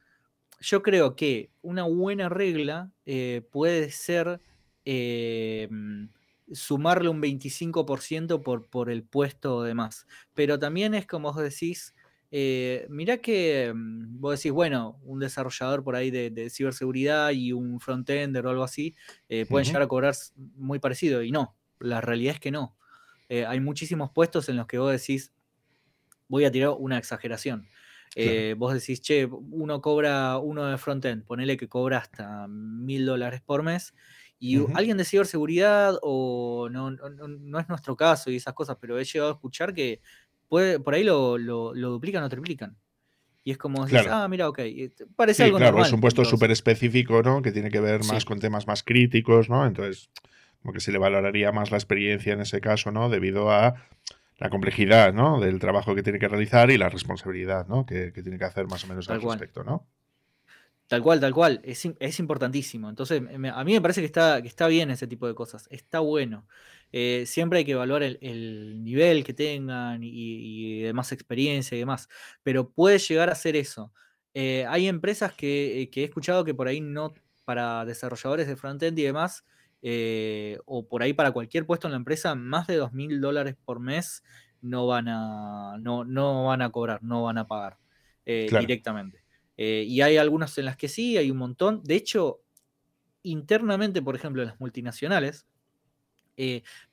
yo creo que una buena regla eh, puede ser eh, mm, sumarle un 25% por, el puesto de más. Pero también es como vos decís, eh, mirá que mm, vos decís, bueno, un desarrollador por ahí de, ciberseguridad y un frontender o algo así, pueden llegar a cobrar muy parecido. Y no, la realidad es que no. hay muchísimos puestos en los que vos decís, voy a tirar una exageración. Eh, vos decís, che, uno cobra, uno de frontend, ponele que cobra hasta mil dólares por mes, y alguien de ciberseguridad, o no, no, es nuestro caso y esas cosas, pero he llegado a escuchar que puede, por ahí lo, duplican o triplican. Y es como, ah, mira, ok, eh, parece algo Claro, es un puesto súper específico, ¿no? Que tiene que ver más con temas más críticos, ¿no? Entonces, como que se le valoraría más la experiencia en ese caso, ¿no? Debido a la complejidad ¿no? del trabajo que tiene que realizar y la responsabilidad ¿no? que, tiene que hacer más o menos al respecto, ¿no? Tal cual, tal cual. Es, importantísimo. Entonces, a mí me parece que está, que está bien ese tipo de cosas. Está bueno. Eh, siempre hay que evaluar el, nivel que tengan y, demás experiencia y demás. Pero puede llegar a ser eso. Eh, hay empresas que, eh, que, he escuchado que por ahí no, para desarrolladores de frontend y demás, eh, o por ahí para cualquier puesto en la empresa, más de 2.000 mil dólares por mes no van, a, no, no van a cobrar, no van a pagar eh, directamente. Eh, y hay algunas en las que sí, hay un montón. De hecho, internamente, por ejemplo, en las multinacionales,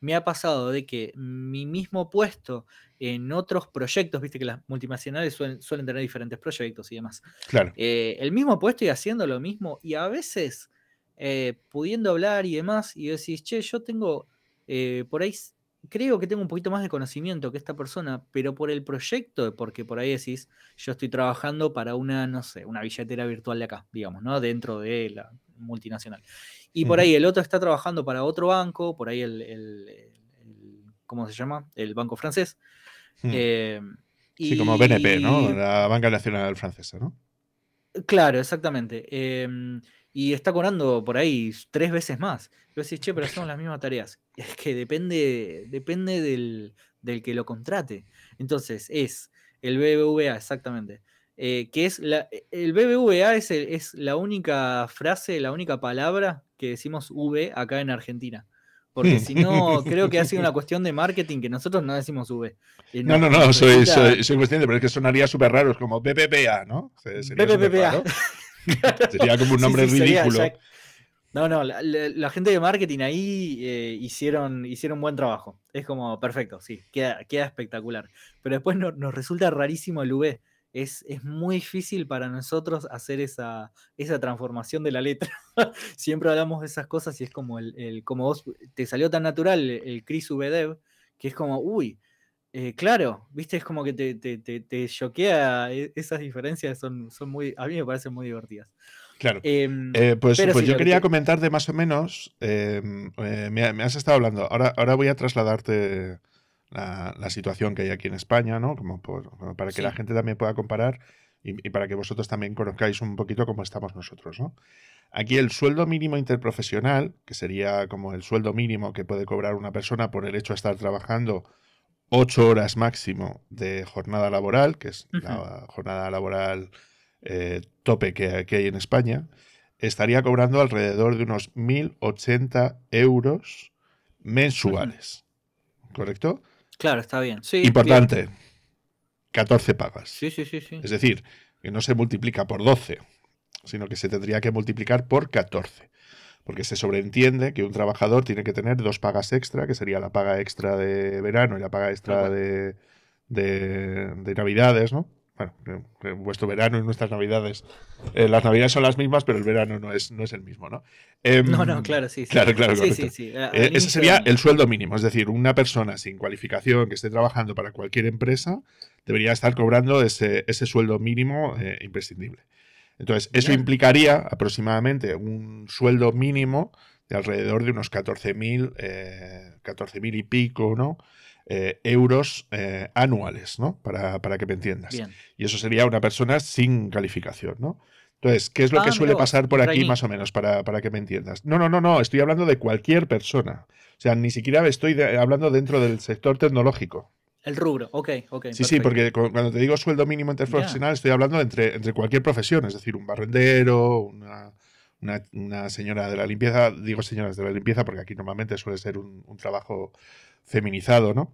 me ha pasado de que mi mismo puesto en otros proyectos, viste que las multinacionales suelen, tener diferentes proyectos y demás. Claro. el mismo puesto y haciendo lo mismo, y a veces eh, pudiendo hablar y demás, y decís, che, yo tengo, eh, por ahí creo que tengo un poquito más de conocimiento que esta persona, pero por el proyecto, porque por ahí decís, yo estoy trabajando para una, no sé, una billetera virtual de acá, digamos, ¿no? Dentro de la multinacional. Y por ahí el otro está trabajando para otro banco, por ahí el, ¿cómo se llama? El banco francés. Hmm. Eh, sí, como BNP, ¿no? La Banca Nacional Francesa, ¿no? Claro, exactamente. Eh, y está cobrando por ahí tres veces más. yo decís, che, pero hacemos las mismas tareas. Es que depende, depende del, que lo contrate. Entonces, es el BBVA, exactamente. Eh, que es la, eh, el BBVA es, es la única frase, la única palabra que decimos V acá en Argentina. Porque si no, creo que ha sido una cuestión de marketing que nosotros no decimos V. Eh, no, no, no, soy, soy, pero es que sonaría súper raro, es como BBVA, ¿no? BBVA. sería como un nombre ridículo. no, no, la, gente de marketing ahí eh, hicieron, un buen trabajo. Es como perfecto, sí, queda, queda espectacular. Pero después nos resulta rarísimo el V. Es, es, muy difícil para nosotros hacer esa, esa transformación de la letra. Siempre hablamos de esas cosas y es como el, como vos te salió tan natural el, el Chris VDev, que es como, uy, eh, claro, viste, es como que te, choquea. E, esas diferencias son, son muy. A mí me parecen muy divertidas. Claro. Em, eh, pues, pues yo quería comentar comentarte más o menos. Em, eh, me, has estado hablando. Ahora, ahora voy a trasladarte la, situación que hay aquí en España, ¿no? Como, para que la gente también pueda comparar y, y, para que vosotros también conozcáis un poquito cómo estamos nosotros, ¿no? Aquí el sueldo mínimo interprofesional, que sería como el sueldo mínimo que puede cobrar una persona por el hecho de estar trabajando ocho horas máximo de jornada laboral, que es la jornada laboral eh, tope que, hay en España, estaría cobrando alrededor de unos 1.080 euros mensuales. ¿Correcto? Claro, está bien. Sí, Importante, 14 pagas. Es decir, que no se multiplica por 12, sino que se tendría que multiplicar por 14 porque se sobreentiende que un trabajador tiene que tener dos pagas extra, que sería la paga extra de verano y la paga extra de, Navidades, ¿no? Bueno, eh, vuestro verano y nuestras Navidades. Eh, las Navidades son las mismas, pero el verano no es, no es el mismo, ¿no? Em, no, no, claro, sí. sí. Claro, claro, sí, sí, eh, ese sería el sueldo mínimo, es decir, una persona sin cualificación que esté trabajando para cualquier empresa debería estar cobrando ese sueldo mínimo imprescindible. Entonces, eso implicaría aproximadamente un sueldo mínimo de alrededor de unos 14.000 eh, y pico, ¿no? Eh, euros eh, anuales, ¿no? Para, que me entiendas. Y eso sería una persona sin calificación, ¿no? Entonces, ¿qué es lo ah, que suele pasar por aquí más o menos para, para, que me entiendas? No, no, no, no, estoy hablando de cualquier persona. O sea, ni siquiera estoy hablando dentro del sector tecnológico. El rubro, ok, ok. Sí, sí, porque cuando te digo sueldo mínimo interprofesional, estoy hablando entre, entre cualquier profesión, es decir, un barrendero, una, una, señora de la limpieza, digo señoras de la limpieza porque aquí normalmente suele ser un, trabajo feminizado, ¿no?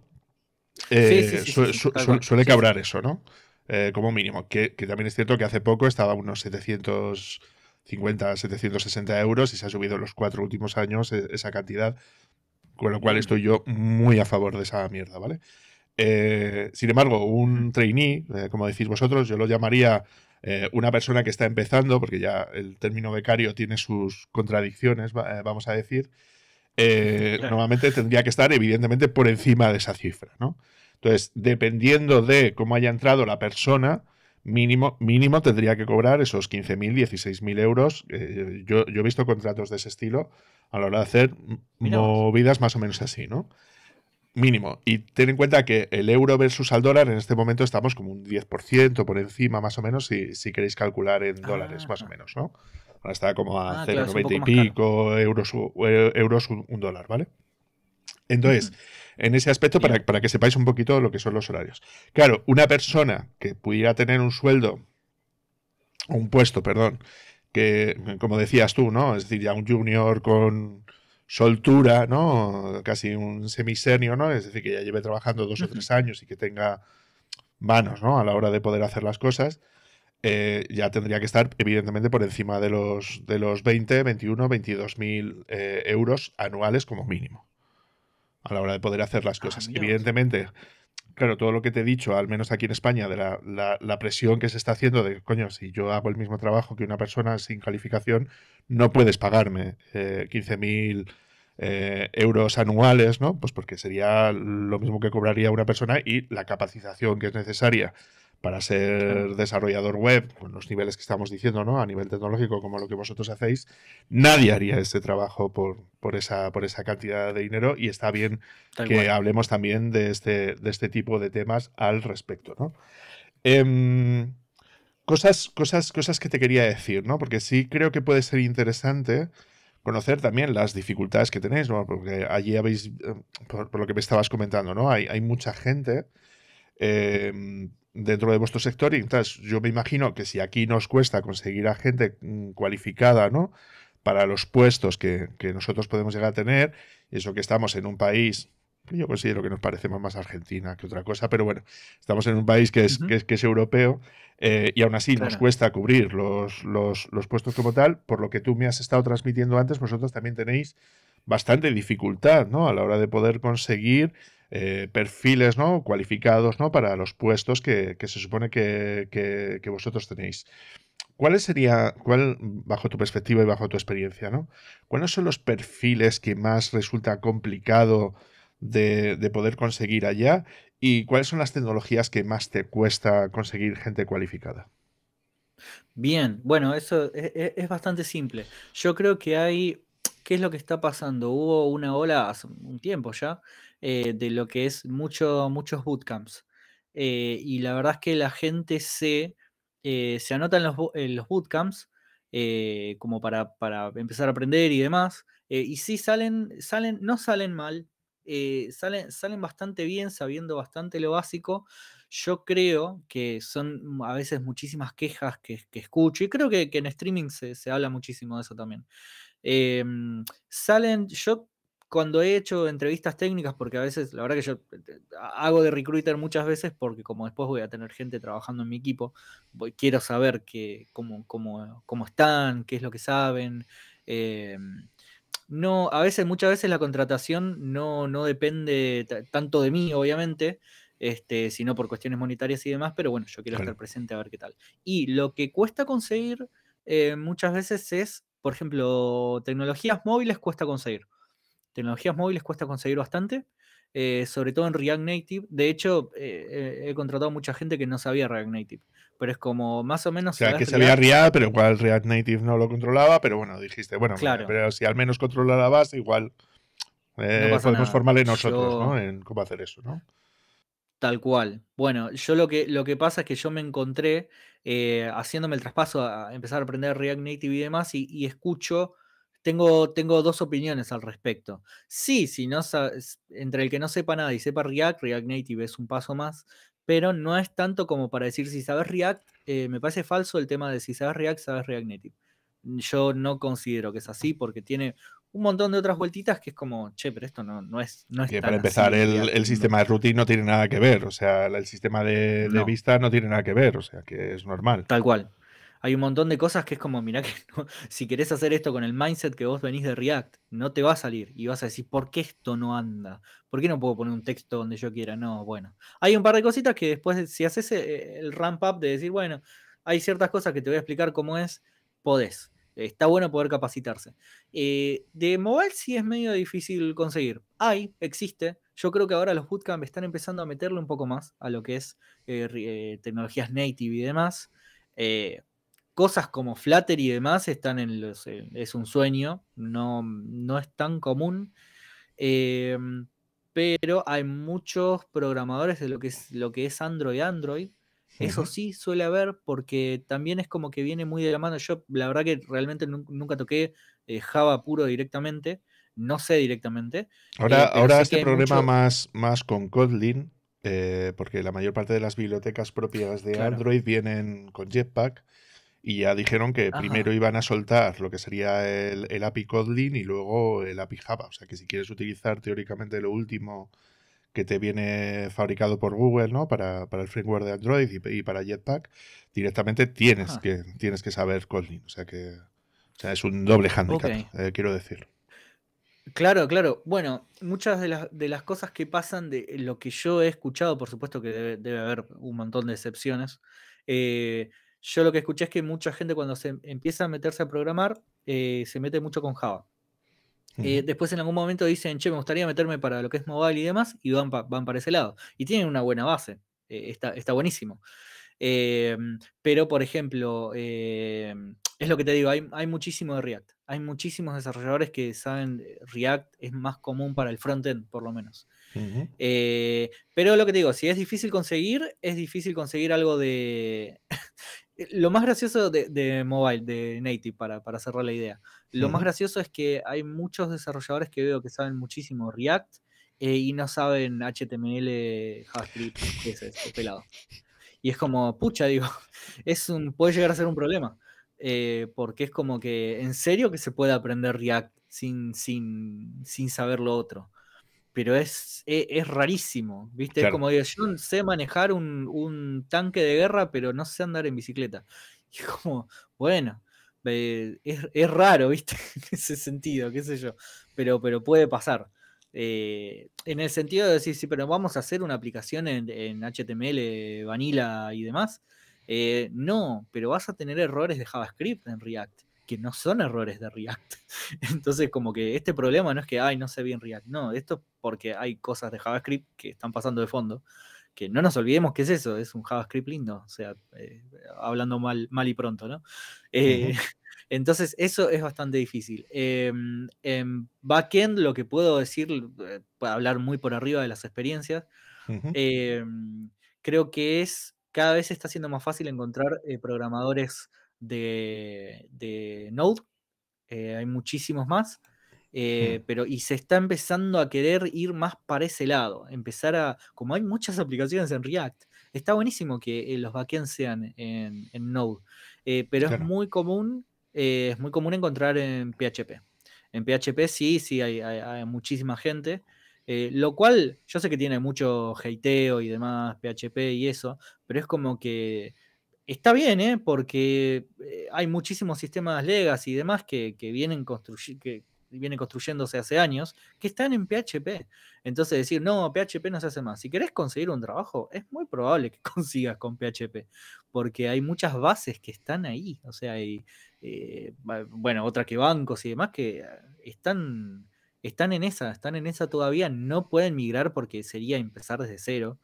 suele cabrar eso, ¿no? Eh, como mínimo, que, también es cierto que hace poco estaba unos 750, 760 euros y se ha subido en los cuatro últimos años e-, esa cantidad, con lo cual mm. estoy yo muy a favor de esa mierda, ¿vale? Eh, sin embargo, un trainee, eh, como decís vosotros, yo lo llamaría eh, una persona que está empezando, porque ya el término becario tiene sus contradicciones, vamos a decir, normalmente tendría que estar evidentemente por encima de esa cifra. ¿no? Entonces, dependiendo de cómo haya entrado la persona, mínimo, mínimo tendría que cobrar esos 15.000, 16.000 euros. Eh, yo, yo, he visto contratos de ese estilo a la hora de hacer movidas más o menos así, ¿no? mínimo. Y ten en cuenta que el euro versus al dólar en este momento estamos como un 10% por encima, más o menos, si, queréis calcular en dólares, más o ah. menos, ¿no? Ahora está como a 0,90 ah, y pico euros, eh, euros un dólar, ¿vale? Entonces, en ese aspecto, para, para, que sepáis un poquito lo que son los horarios. Claro, una persona que pudiera tener un sueldo, un puesto, perdón, que, como decías tú, ¿no? Es decir, ya un junior con, soltura, ¿no? Casi un semisenio, ¿no? Es decir, que ya lleve trabajando dos o tres años y que tenga manos, ¿no? A la hora de poder hacer las cosas. Eh, ya tendría que estar evidentemente por encima de los, de los 20, 21, 22 mil eh, euros anuales como mínimo a la hora de poder hacer las ah, cosas. evidentemente, claro, todo lo que te he dicho, al menos aquí en España, de la, presión que se está haciendo de, coño, si yo hago el mismo trabajo que una persona sin calificación, no puedes pagarme eh, 15.000 eh, euros anuales, ¿no? Pues porque sería lo mismo que cobraría una persona y la capacitación que es necesaria para ser desarrollador web, con los niveles que estamos diciendo, ¿no? A nivel tecnológico, como lo que vosotros hacéis, nadie haría ese trabajo por, por, esa, por esa cantidad de dinero y está bien que hablemos también de este, de este tipo de temas al respecto, ¿no? Em, cosas, cosas, cosas que te quería decir, ¿no? Porque sí creo que puede ser interesante conocer también las dificultades que tenéis, ¿no? Porque allí habéis, eh, por, lo que me estabas comentando, ¿no? Hay, hay mucha gente... Eh, dentro de vuestro sector. Y entonces yo me imagino que si aquí nos cuesta conseguir a gente mm, cualificada, ¿no? Para los puestos que, nosotros podemos llegar a tener, eso que estamos en un país yo considero que nos parecemos más Argentina que otra cosa, pero bueno, estamos en un país que es, que, es europeo eh, y aún así nos cuesta cubrir los, los, los, puestos como tal, por lo que tú me has estado transmitiendo antes, vosotros también tenéis bastante dificultad, ¿no? A la hora de poder conseguir eh, perfiles ¿no? cualificados ¿no? para los puestos que, se supone que, vosotros tenéis. ¿cuáles sería, cuál, bajo tu perspectiva y bajo tu experiencia, ¿no? ¿cuáles son los perfiles que más resulta complicado de, poder conseguir allá? ¿Y cuáles son las tecnologías que más te cuesta conseguir gente cualificada? Bien, bueno, eso es, e, es, bastante simple. Yo creo que hay, ¿qué es lo que está pasando? Hubo una ola hace un tiempo ya eh, de lo que es mucho, muchos bootcamps. Eh, y la verdad es que la gente se, eh, se anota en los, bootcamps como para, empezar a aprender y demás. y sí salen, salen, no salen mal, salen, salen, bastante bien, sabiendo bastante lo básico. Yo creo que son a veces muchísimas quejas que, escucho, y creo que, en streaming se, habla muchísimo de eso también. Em, salen, yo cuando he hecho entrevistas técnicas, porque a veces, la verdad que yo eh, eh, hago de recruiter muchas veces, porque como después voy a tener gente trabajando en mi equipo, quiero saber que, cómo, cómo, cómo están, qué es lo que saben. Eh, no, a veces, muchas veces la contratación no, no depende tanto de mí, obviamente, este, sino por cuestiones monetarias y demás, pero bueno, yo quiero estar presente a ver qué tal. Y lo que cuesta conseguir muchas veces es, por ejemplo, tecnologías móviles cuesta conseguir tecnologías móviles cuesta conseguir bastante, eh, sobre todo en React Native. De hecho, eh, he contratado mucha gente que no sabía React Native, pero es como más o menos... O sea, que sabía React, pero igual React Native no lo controlaba, pero bueno, dijiste, bueno, claro. pero si al menos controlabas, igual eh, igual podemos formarle nosotros, ¿no? En cómo hacer eso, ¿no? Tal cual. Bueno, yo lo que, lo que pasa es que yo me encontré eh, haciéndome el traspaso a empezar a aprender React Native y demás y escucho tengo, tengo dos opiniones al respecto. Sí, si no entre el que no sepa nada y sepa React, React Native es un paso más, pero no es tanto como para decir si sabes React, eh, me parece falso el tema de si sabes React, sabes React Native. Yo no considero que es así porque tiene un montón de otras vueltitas que es como, che, pero esto no, no es. No es para empezar, el, el, sistema de routing no tiene nada que ver, o sea, el sistema de, de vista no tiene nada que ver, o sea, que es normal. Tal cual, hay un montón de cosas que es como, mirá que si querés hacer esto con el mindset que vos venís de React, no te va a salir y vas a decir, ¿por qué esto no anda? ¿Por qué no puedo poner un texto donde yo quiera? No, bueno. Hay un par de cositas que después, si haces eh, eh, el ramp up de decir, bueno, hay ciertas cosas que te voy a explicar cómo es, podés. Está bueno poder capacitarse. Eh, de mobile sí es medio difícil conseguir. Hay, existe. Yo creo que ahora los bootcamp están empezando a meterle un poco más a lo que es tecnologías native y demás. Eh, cosas como Flutter y demás están en los. Eh, es un sueño, no, es tan común. Eh, pero hay muchos programadores de lo que es, lo que es Android Android. Eso sí suele haber porque también es como que viene muy de la mano. Yo la verdad que realmente nunca toqué eh, Java puro directamente, no sé directamente. Ahora, ahora este problema más, más con Kotlin, porque la mayor parte de las bibliotecas propias de Android vienen con Jetpack y ya dijeron que primero iban a soltar lo que sería el, API Kotlin y luego el API Java. O sea que si quieres utilizar teóricamente lo último que te viene fabricado por Google, ¿no? Para, para el framework de Android y, para Jetpack, directamente tienes que, tienes que saber Kotlin. O sea que sea, es un doble handicap, eh, quiero decir. Claro, claro. Bueno, muchas de las, de las, cosas que pasan, de lo que yo he escuchado, por supuesto que debe, haber un montón de excepciones. Eh, yo lo que escuché es que mucha gente cuando se empieza a meterse a programar, eh, se mete mucho con Java. Eh, después en algún momento dicen, che, me gustaría meterme para lo que es mobile y demás, y van, van para ese lado. Y tienen una buena base, eh, está, buenísimo. pero, por ejemplo, es lo que te digo, hay, muchísimo de React. Hay muchísimos desarrolladores que saben React es más común para el frontend, por lo menos. pero lo que te digo, si es difícil conseguir, es difícil conseguir algo de... Eh, lo más gracioso de, de mobile, de native, para, para cerrar la idea, lo más gracioso es que hay muchos desarrolladores que veo que saben muchísimo React eh, y no saben HTML, JavaScript, es pelado. Y es como, pucha, digo, es puede llegar a ser un problema. Eh, porque es como que, ¿en serio que se puede aprender React sin, sin, sin saber lo otro? pero e, es, rarísimo, ¿viste? Es como digo, yo sé manejar un, tanque de guerra, pero no sé andar en bicicleta. Y como, bueno, eh, es, raro, ¿viste? en ese sentido, qué sé yo, pero, pero puede pasar. Eh, en el sentido de decir, sí, pero vamos a hacer una aplicación en, HTML, Vanilla y demás. Eh, no, pero vas a tener errores de JavaScript en React que no son errores de React. Entonces, como que este problema no es que, ay, no sé bien React. No, esto porque hay cosas de JavaScript que están pasando de fondo. Que no nos olvidemos que es eso, es un JavaScript lindo. O sea, eh, hablando mal, mal y pronto, ¿no? Eh, entonces, eso es bastante difícil. Em, en backend, lo que puedo decir, para eh, hablar muy por arriba de las experiencias, em, creo que es, cada vez está siendo más fácil encontrar programadores de, de Node, eh, hay muchísimos más, eh, pero y se está empezando a querer ir más para ese lado, empezar a, como hay muchas aplicaciones en React, está buenísimo que eh, los backends sean en, Node, pero es muy común, es muy común encontrar en PHP. En PHP sí, sí, hay, muchísima gente. lo cual, yo sé que tiene mucho hateo y demás, PHP y eso, pero es como que Está bien, ¿eh? porque eh, hay muchísimos sistemas legas y demás que, vienen que vienen construyéndose hace años, que están en PHP. Entonces decir, no, PHP no se hace más. Si querés conseguir un trabajo, es muy probable que consigas con PHP, porque hay muchas bases que están ahí. O sea, hay, eh, bueno, otra que bancos y demás que eh, están, están en esa, están en esa todavía. No pueden migrar porque sería empezar desde cero.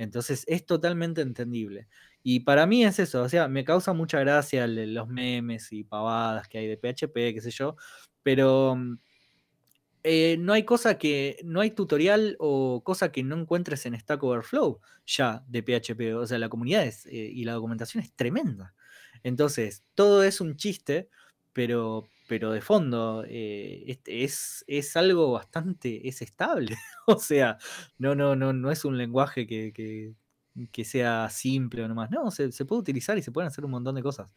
Entonces es totalmente entendible. Y para mí es eso, o sea, me causa mucha gracia los memes y pavadas que hay de PHP, qué sé yo, pero mm, eh, no hay cosa que, no hay tutorial o cosa que no encuentres en Stack Overflow ya de PHP, o sea, la comunidad es, eh, y la documentación es tremenda. Entonces, todo es un chiste, pero pero de fondo eh, es, es, algo bastante, es estable. o sea, no, no, no, no es un lenguaje que, sea simple o nomás. No, se, puede utilizar y se pueden hacer un montón de cosas.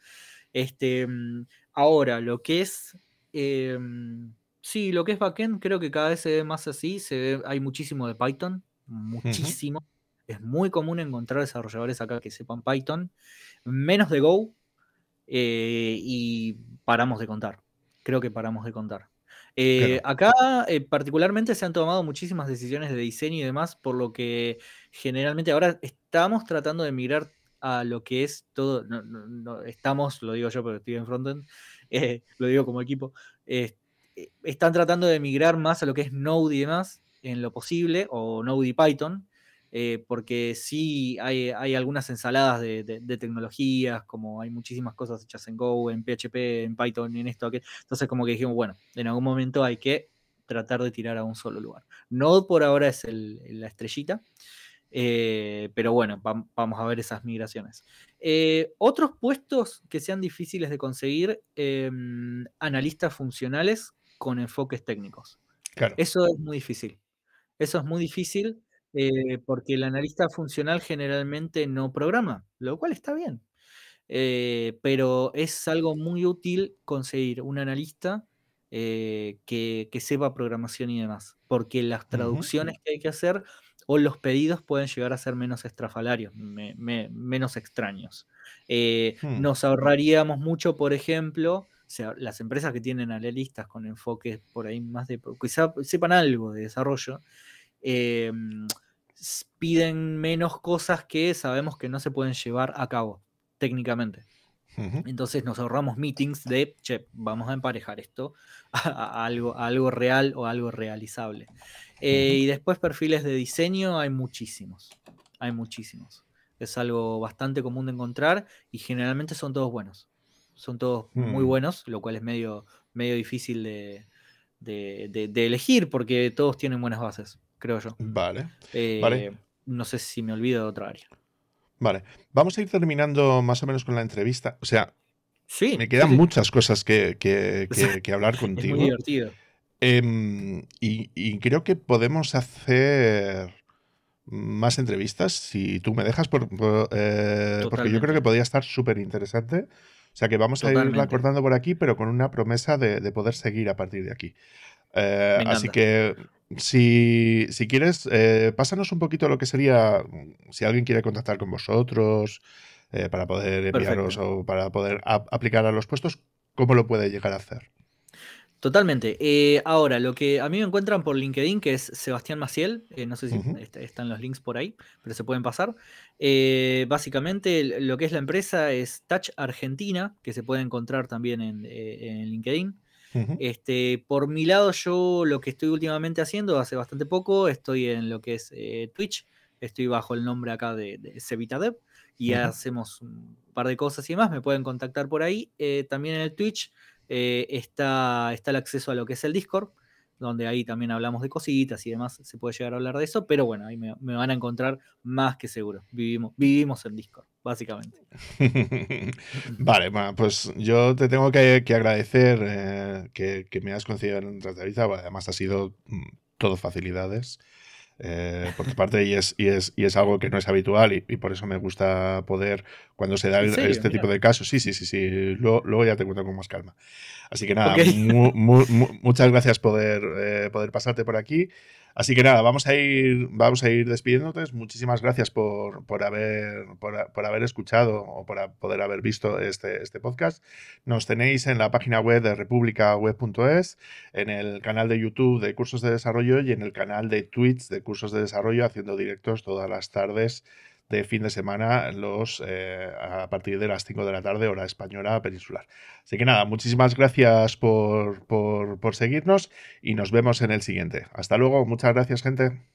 Este, mm, ahora, lo que es. Eh, mm, sí, lo que es backend creo que cada vez se ve más así. Se hay muchísimo de Python, muchísimo. Es muy común encontrar desarrolladores acá que sepan Python, menos de Go, eh, y paramos de contar creo que paramos de contar. Eh, acá eh, particularmente se han tomado muchísimas decisiones de diseño y demás, por lo que generalmente ahora estamos tratando de migrar a lo que es todo, estamos, lo digo yo porque estoy en frontend, eh, lo digo como equipo, están tratando de migrar más a lo que es Node y demás en lo posible, o Node y Python, eh, porque sí hay, hay algunas ensaladas de, tecnologías, como hay muchísimas cosas hechas en Go, en PHP, en Python, en esto, aquello. Entonces como que dijimos, bueno, en algún momento hay que tratar de tirar a un solo lugar. Node por ahora es la estrellita, eh, pero bueno, vamos a ver esas migraciones. Eh, otros puestos que sean difíciles de conseguir, em, analistas funcionales con enfoques técnicos. Eso es muy difícil. Eso es muy difícil. Eh, porque el analista funcional generalmente no programa, lo cual está bien. Eh, pero es algo muy útil conseguir un analista eh, que, sepa programación y demás, porque las traducciones que hay que hacer o los pedidos pueden llegar a ser menos estrafalarios, menos extraños. Hmm. Nos ahorraríamos mucho, por ejemplo, las empresas que tienen analistas con enfoques por ahí más de, quizá sepan algo de desarrollo, eh, piden menos cosas que sabemos que no se pueden llevar a cabo técnicamente. Entonces nos ahorramos meetings de, che, vamos a emparejar esto a, algo, algo real o algo realizable. Eh, y después perfiles de diseño hay muchísimos, hay muchísimos. Es algo bastante común de encontrar y generalmente son todos buenos. Son todos muy mm. buenos, lo cual es medio, medio difícil de elegir porque todos tienen buenas bases creo yo. Eh, vale. No sé si me olvido de otra área. Vale. Vamos a ir terminando más o menos con la entrevista. O sea, sí, me quedan muchas cosas que, que, que, hablar contigo. muy divertido. Em, y, creo que podemos hacer más entrevistas si tú me dejas, eh, porque yo creo que podría estar súper interesante. O sea que vamos a irla cortando por aquí, pero con una promesa de, poder seguir a partir de aquí. Eh, así que si, quieres, eh, pásanos un poquito lo que sería, mm, si alguien quiere contactar con vosotros, eh, para poder enviaros o para poder aplicar a los puestos, ¿cómo lo puede llegar a hacer? Totalmente. ahora, lo que a mí me encuentran por LinkedIn, que es Sebastián Maciel, no sé si están los links por ahí, pero se pueden pasar. básicamente, lo que es la empresa es Touch Argentina, que se puede encontrar también en LinkedIn este, por mi lado, yo lo que estoy últimamente haciendo, hace bastante poco, estoy en lo que es eh, Twitch, estoy bajo el nombre acá de, y hacemos un par de cosas y más me pueden contactar por ahí. Eh, también en el Twitch eh, está, está el acceso a lo que es el Discord donde ahí también hablamos de cositas y demás, se puede llegar a hablar de eso, pero bueno, ahí me, van a encontrar más que seguro. Vivimos, vivimos en Discord, básicamente. vale, pues yo te tengo que, agradecer eh, que, me has concedido en entrevista, además ha sido mm, todo facilidades. Eh, por tu parte, y es, y, es, algo que no es habitual, y, por eso me gusta poder, cuando se da este tipo de casos, sí, sí, sí, sí, luego, ya te cuento con más calma. Así que nada, muchas gracias poder, eh, poder pasarte por aquí. Así que nada, vamos a ir, vamos a ir despidiéndote. Muchísimas gracias por, por haber, por, haber escuchado o por poder haber visto este, este podcast. Nos tenéis en la página web de republicaweb.es, en el canal de YouTube de Cursos de Desarrollo y en el canal de Twitch de Cursos de Desarrollo haciendo directos todas las tardes. Este fin de semana los, eh, a partir de las 5 de la tarde, hora española peninsular. Así que nada, muchísimas gracias por seguirnos y nos vemos en el siguiente. Hasta luego, muchas gracias gente.